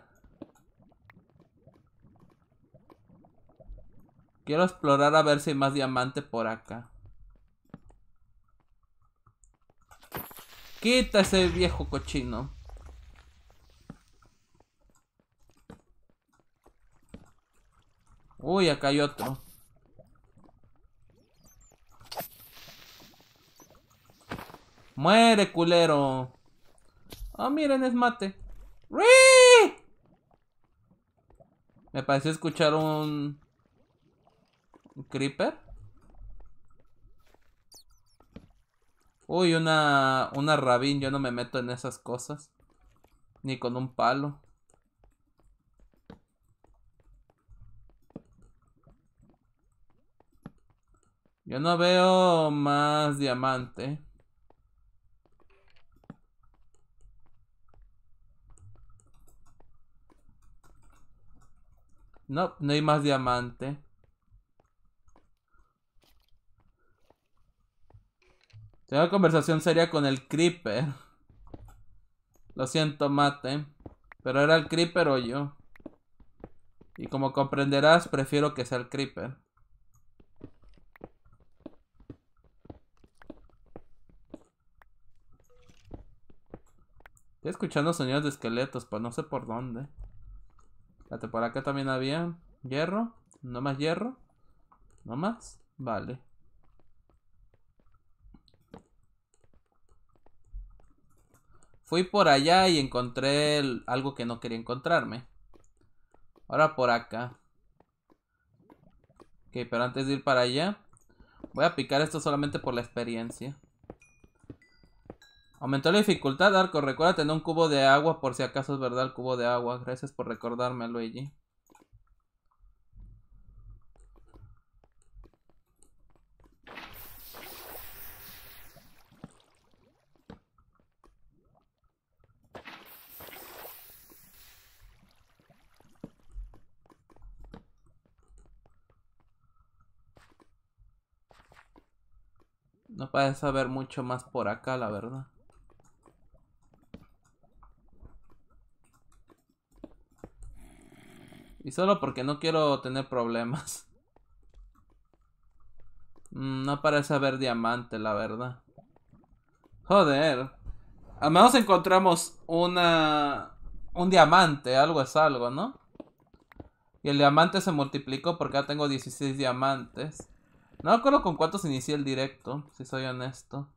Quiero explorar a ver si hay más diamante por acá. Quita ese viejo cochino. Uy, acá hay otro. Muere, culero. Ah, miren, es mate. Me pareció escuchar un... un... creeper. Uy, una... Una rabín. Yo no me meto en esas cosas. Ni con un palo. Yo no veo más diamante. No, no hay más diamante. Tengo conversación seria con el creeper. Lo siento, mate. Pero era el creeper o yo. Y como comprenderás, prefiero que sea el creeper. Estoy escuchando sonidos de esqueletos, pues no sé por dónde. Fíjate, por acá también había hierro. No más hierro. No más. Vale. Fui por allá y encontré algo que no quería encontrarme. Ahora por acá. Ok, pero antes de ir para allá, voy a picar esto solamente por la experiencia. Aumentó la dificultad, Arco. Recuerda tener un cubo de agua por si acaso es verdad el cubo de agua. Gracias por recordármelo, Luigi. No parece saber mucho más por acá, la verdad. Y solo porque no quiero tener problemas. Mm, no parece haber diamante, la verdad. Joder. Al menos encontramos una... Un diamante, algo es algo, ¿no? Y el diamante se multiplicó porque ya tengo 16 diamantes. No me acuerdo con cuántos inicié el directo, si soy honesto.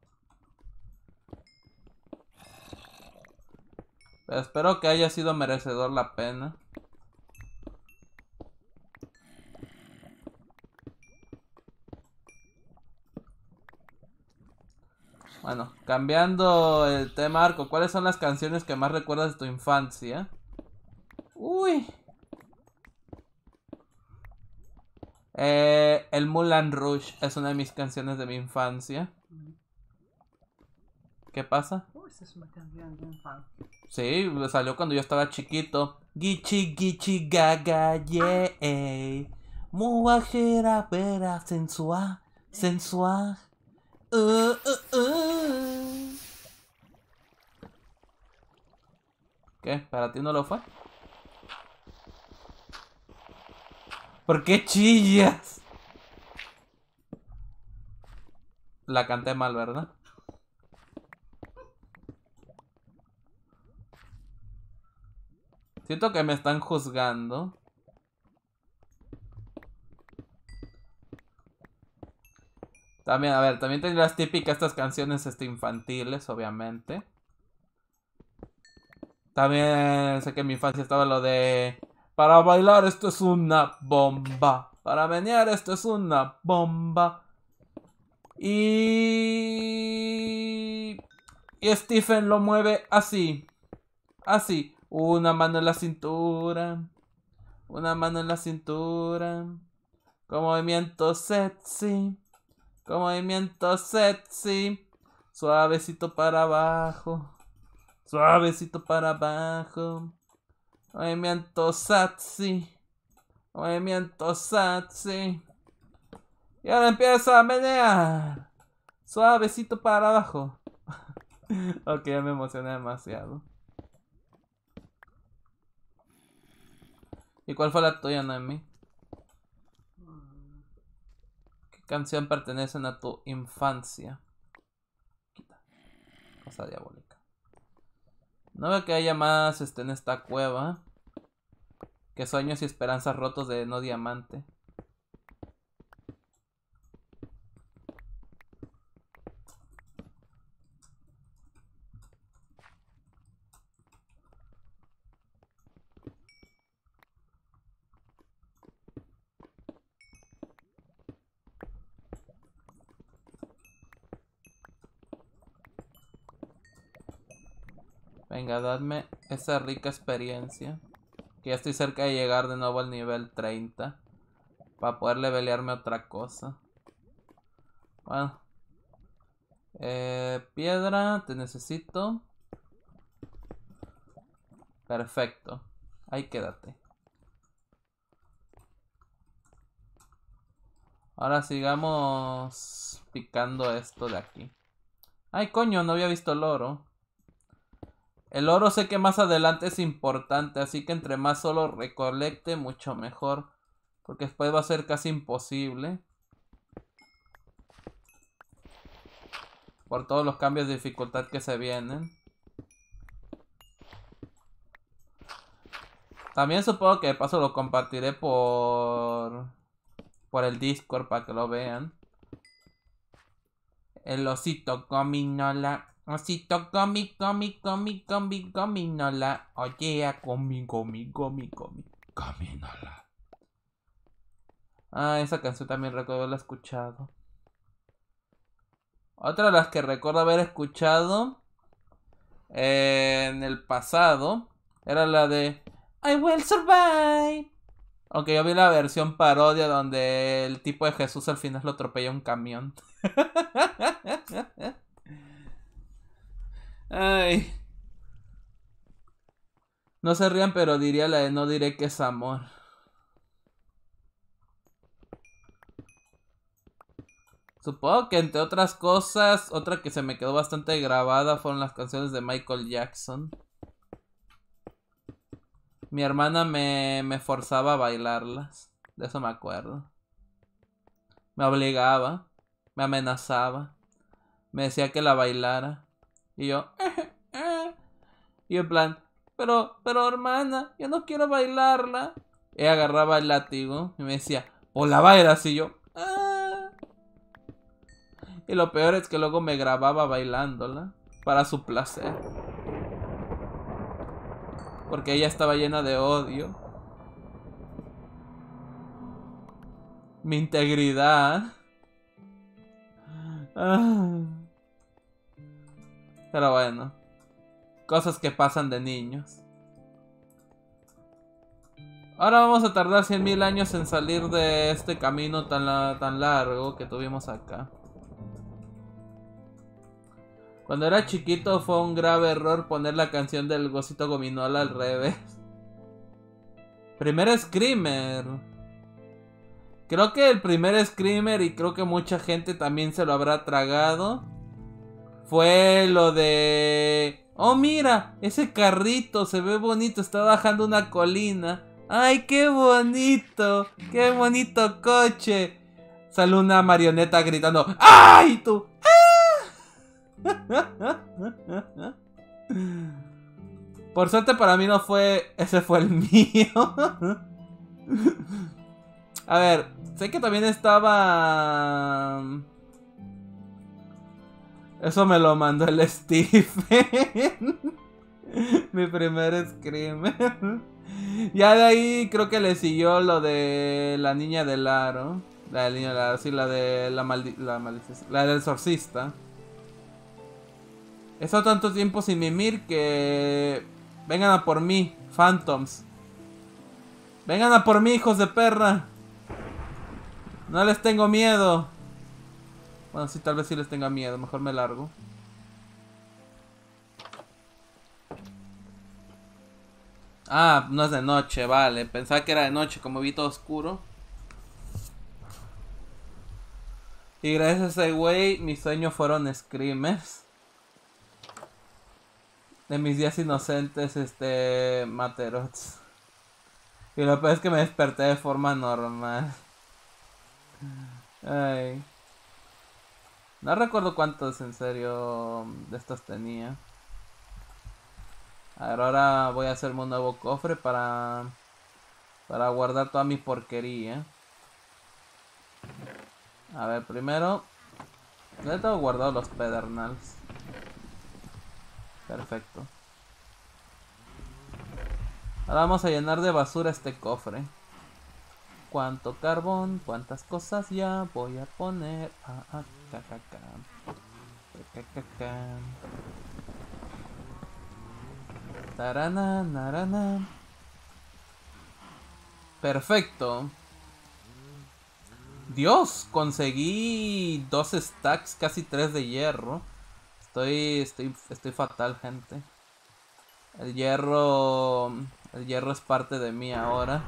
Pero espero que haya sido merecedor la pena. Bueno, cambiando el tema, Arco, ¿cuáles son las canciones que más recuerdas de tu infancia? Uy. Eh, el Mulan Rush es una de mis canciones de mi infancia. ¿Qué pasa? Uy, esa es una canción de infancia. Sí, salió cuando yo estaba chiquito. Gichi, gichi, gaga, yeah. Muajera, vera, Sensua, sensua ¿Qué? ¿Para ti no lo fue? ¿Por qué chillas? La canté mal, ¿verdad? Siento que me están juzgando. También, a ver, también tengo las típicas estas canciones este, infantiles, obviamente. También sé que en mi infancia estaba lo de... Para bailar esto es una bomba. Para menear esto es una bomba. Y... Y Stephen lo mueve así. Así. Una mano en la cintura. Una mano en la cintura. Con movimiento sexy. Con movimiento sexy. Suavecito para abajo. Suavecito para abajo. Movimiento sexy. Movimiento sexy. Y ahora empieza a menear. Suavecito para abajo. ok, ya me emocioné demasiado. ¿Y cuál fue la tuya, Noemi? canción pertenecen a tu infancia. Cosa diabólica. No veo que haya más este, en esta cueva. Que sueños y esperanzas rotos de no diamante. Venga, dadme esa rica experiencia. Que ya estoy cerca de llegar de nuevo al nivel 30. Para poder levelearme otra cosa. Bueno. Eh, piedra, te necesito. Perfecto. Ahí quédate. Ahora sigamos picando esto de aquí. Ay, coño, no había visto el oro. El oro sé que más adelante es importante, así que entre más solo recolecte, mucho mejor. Porque después va a ser casi imposible. Por todos los cambios de dificultad que se vienen. También supongo que de paso lo compartiré por... Por el Discord para que lo vean. El osito cominola. Osito comi, comi, comi, comi, cominola. Oye, oh yeah, comi, comi, comi, comi, Ah, esa canción también recuerdo haberla escuchado. Otra de las que recuerdo haber escuchado eh, en el pasado era la de I Will Survive. Aunque yo vi la versión parodia donde el tipo de Jesús al final lo atropella un camión. Ay. No se rían, pero diría la de no diré que es amor. Supongo que entre otras cosas, otra que se me quedó bastante grabada fueron las canciones de Michael Jackson. Mi hermana me, me forzaba a bailarlas, de eso me acuerdo. Me obligaba, me amenazaba, me decía que la bailara. Y yo, y en plan, pero, pero hermana, yo no quiero bailarla. Ella agarraba el látigo y me decía, O la bailas. Y yo, ah". Y lo peor es que luego me grababa bailándola para su placer. Porque ella estaba llena de odio. Mi integridad. Ah. Pero bueno. Cosas que pasan de niños. Ahora vamos a tardar 100.000 años en salir de este camino tan, tan largo que tuvimos acá. Cuando era chiquito fue un grave error poner la canción del Gocito Gominola al revés. Primer Screamer. Creo que el primer Screamer y creo que mucha gente también se lo habrá tragado fue lo de... Oh, mira, ese carrito se ve bonito, está bajando una colina. ¡Ay, qué bonito! ¡Qué bonito coche! Sale una marioneta gritando ¡Ay, tú! Por suerte para mí no fue... Ese fue el mío. A ver, sé que también estaba... Eso me lo mandó el Stephen. Mi primer scream. ya de ahí creo que le siguió lo de la niña del aro. La del niño del sí, la de la, La del sorcista He estado tanto tiempo sin mimir que... Vengan a por mí, Phantoms. Vengan a por mí, hijos de perra. No les tengo miedo. Bueno, sí, tal vez sí les tenga miedo. Mejor me largo. Ah, no es de noche, vale. Pensaba que era de noche, como vi todo oscuro. Y gracias a ese güey, mis sueños fueron screamers. De mis días inocentes, este. Materots. Y lo peor es que me desperté de forma normal. Ay. No recuerdo cuántos en serio de estos tenía. A ver, ahora voy a hacerme un nuevo cofre para, para guardar toda mi porquería. A ver, primero... Ya tengo guardado los pedernales. Perfecto. Ahora vamos a llenar de basura este cofre. Cuánto carbón, cuántas cosas ya voy a poner. Ah, ah Tarana, narana. Perfecto. Dios, conseguí dos stacks, casi tres de hierro. Estoy, estoy, estoy fatal, gente. El hierro, el hierro es parte de mí ahora.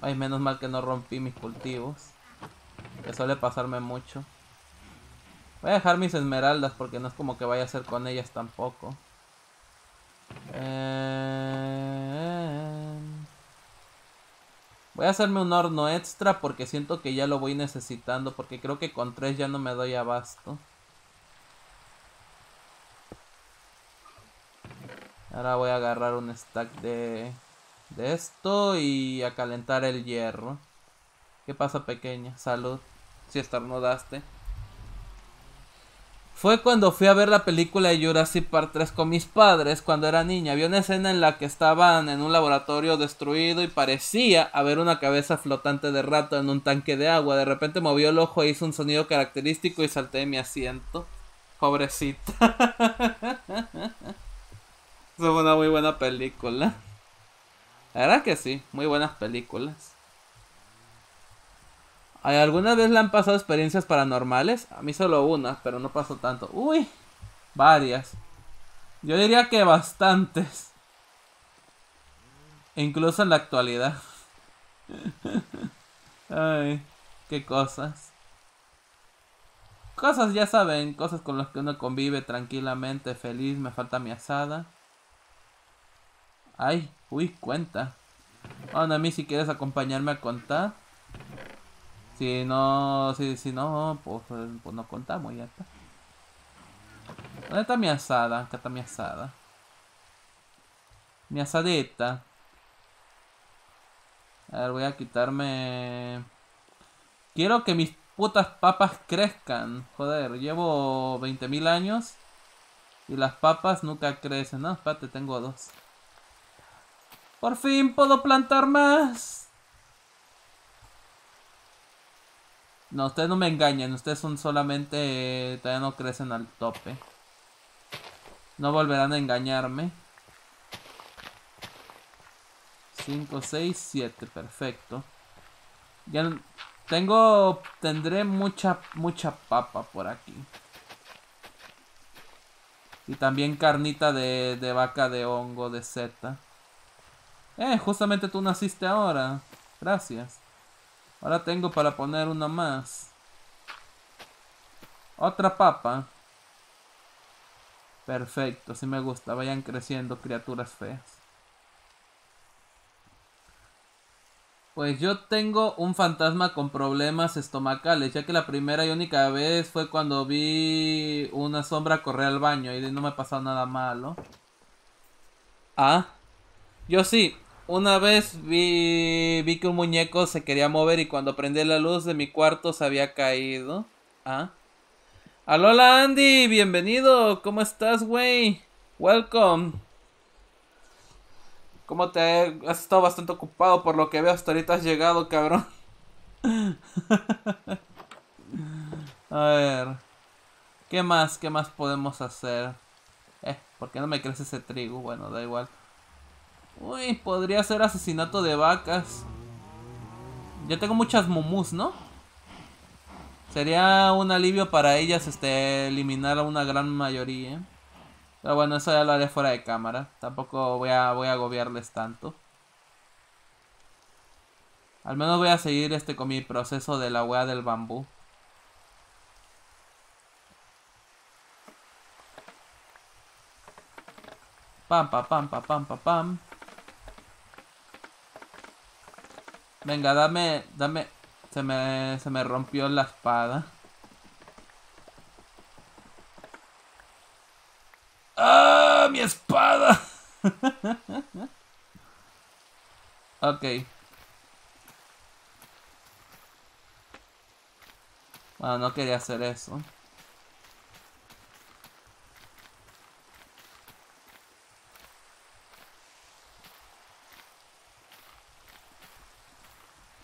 Ay, menos mal que no rompí mis cultivos. Que suele pasarme mucho. Voy a dejar mis esmeraldas porque no es como que vaya a hacer con ellas tampoco. Eh, voy a hacerme un horno extra porque siento que ya lo voy necesitando. Porque creo que con tres ya no me doy abasto. Ahora voy a agarrar un stack de, de esto y a calentar el hierro. ¿Qué pasa pequeña? Salud. Si estornudaste. Fue cuando fui a ver la película de Jurassic Park 3 con mis padres cuando era niña. Había una escena en la que estaban en un laboratorio destruido y parecía haber una cabeza flotante de rato en un tanque de agua. De repente movió el ojo e hizo un sonido característico y salté de mi asiento. Pobrecita. fue una muy buena película. La verdad que sí, muy buenas películas. ¿Alguna vez le han pasado experiencias paranormales? A mí solo una, pero no pasó tanto. Uy, varias. Yo diría que bastantes. E incluso en la actualidad. Ay, qué cosas. Cosas, ya saben, cosas con las que uno convive tranquilamente, feliz, me falta mi asada. Ay, uy, cuenta. Bueno, a mí si quieres acompañarme a contar. Si no, si, no, pues, pues, pues, no contamos ya está. ¿Dónde está mi asada? Acá está mi asada. Mi asadeta. A ver, voy a quitarme... Quiero que mis putas papas crezcan. Joder, llevo 20.000 años y las papas nunca crecen. No, espérate, tengo dos. Por fin puedo plantar más. No, ustedes no me engañen. ustedes son solamente... todavía no crecen al tope. No volverán a engañarme. 5, 6, 7, perfecto. Ya tengo... Tendré mucha, mucha papa por aquí. Y también carnita de, de vaca de hongo, de seta. Eh, justamente tú naciste ahora. Gracias. Ahora tengo para poner una más. Otra papa. Perfecto, si me gusta. Vayan creciendo criaturas feas. Pues yo tengo un fantasma con problemas estomacales, ya que la primera y única vez fue cuando vi una sombra correr al baño y no me ha pasado nada malo. Ah, yo sí, una vez vi, vi que un muñeco se quería mover y cuando prendí la luz de mi cuarto se había caído. Ah. Alola Andy, bienvenido. ¿Cómo estás, güey? Welcome. ¿Cómo te has estado bastante ocupado por lo que veo hasta ahorita has llegado, cabrón? A ver. ¿Qué más? ¿Qué más podemos hacer? Eh, ¿por qué no me crece ese trigo? Bueno, da igual. Uy, podría ser asesinato de vacas. Ya tengo muchas momus, ¿no? Sería un alivio para ellas este, eliminar a una gran mayoría. Pero bueno, eso ya lo haré fuera de cámara. Tampoco voy a, voy a agobiarles tanto. Al menos voy a seguir este con mi proceso de la wea del bambú. Pam, pam, pam, pam, pam, pam. Venga, dame, dame. Se me, se me rompió la espada. ¡Ah! ¡Mi espada! ok. Bueno, no quería hacer eso.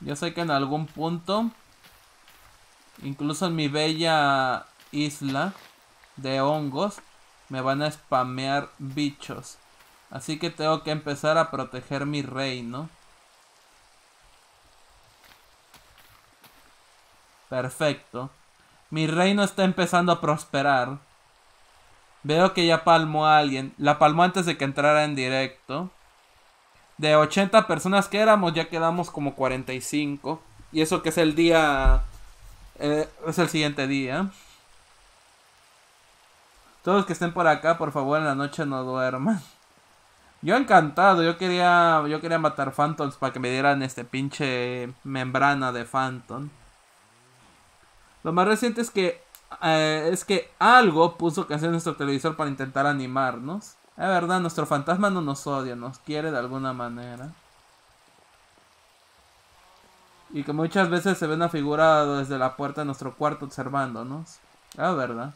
Yo sé que en algún punto, incluso en mi bella isla de hongos, me van a spamear bichos. Así que tengo que empezar a proteger mi reino. Perfecto. Mi reino está empezando a prosperar. Veo que ya palmó a alguien. La palmó antes de que entrara en directo de 80 personas que éramos, ya quedamos como 45. Y eso que es el día. Eh, es el siguiente día. Todos los que estén por acá, por favor, en la noche no duerman. Yo encantado, yo quería. Yo quería matar Phantoms para que me dieran este pinche membrana de Phantom. Lo más reciente es que. Eh, es que algo puso que en nuestro televisor para intentar animarnos. Es verdad, nuestro fantasma no nos odia, nos quiere de alguna manera. Y que muchas veces se ve una figura desde la puerta de nuestro cuarto observándonos. Es verdad.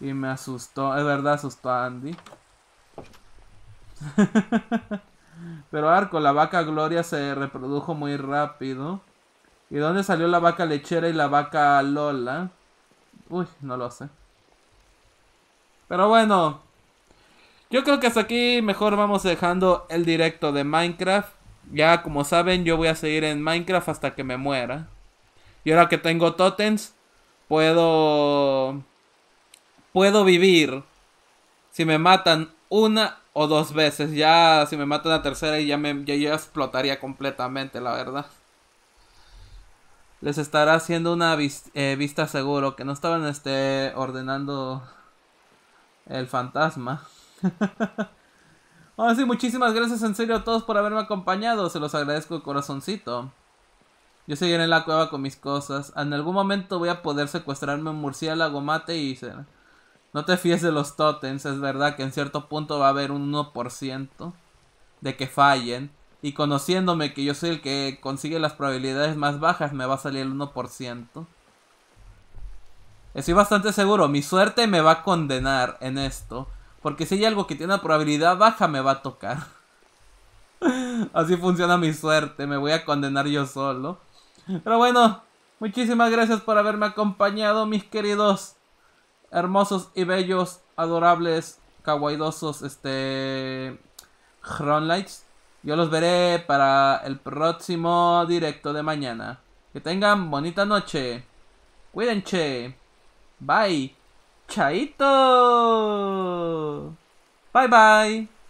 Y me asustó, es verdad, asustó a Andy. Pero Arco, la vaca Gloria se reprodujo muy rápido. ¿Y dónde salió la vaca lechera y la vaca Lola? Uy, no lo sé. Pero bueno. Yo creo que hasta aquí mejor vamos dejando el directo de Minecraft. Ya como saben, yo voy a seguir en Minecraft hasta que me muera. Y ahora que tengo totems, puedo... Puedo vivir. Si me matan una o dos veces. Ya si me matan la tercera y ya me ya explotaría completamente, la verdad les estará haciendo una eh, vista seguro, que no estaban este, ordenando el fantasma. Así muchísimas gracias en serio a todos por haberme acompañado, se los agradezco de corazoncito. Yo seguiré en la cueva con mis cosas. En algún momento voy a poder secuestrarme un murciélago mate y... No te fíes de los totems, es verdad que en cierto punto va a haber un 1% de que fallen. Y conociéndome que yo soy el que consigue las probabilidades más bajas, me va a salir el 1%. Estoy bastante seguro, mi suerte me va a condenar en esto. Porque si hay algo que tiene una probabilidad baja, me va a tocar. Así funciona mi suerte, me voy a condenar yo solo. Pero bueno, muchísimas gracias por haberme acompañado, mis queridos hermosos y bellos, adorables, kawaidosos, este... Hronlights. Yo los veré para el próximo directo de mañana. Que tengan bonita noche. Cuídense. Bye. Chaito. Bye bye.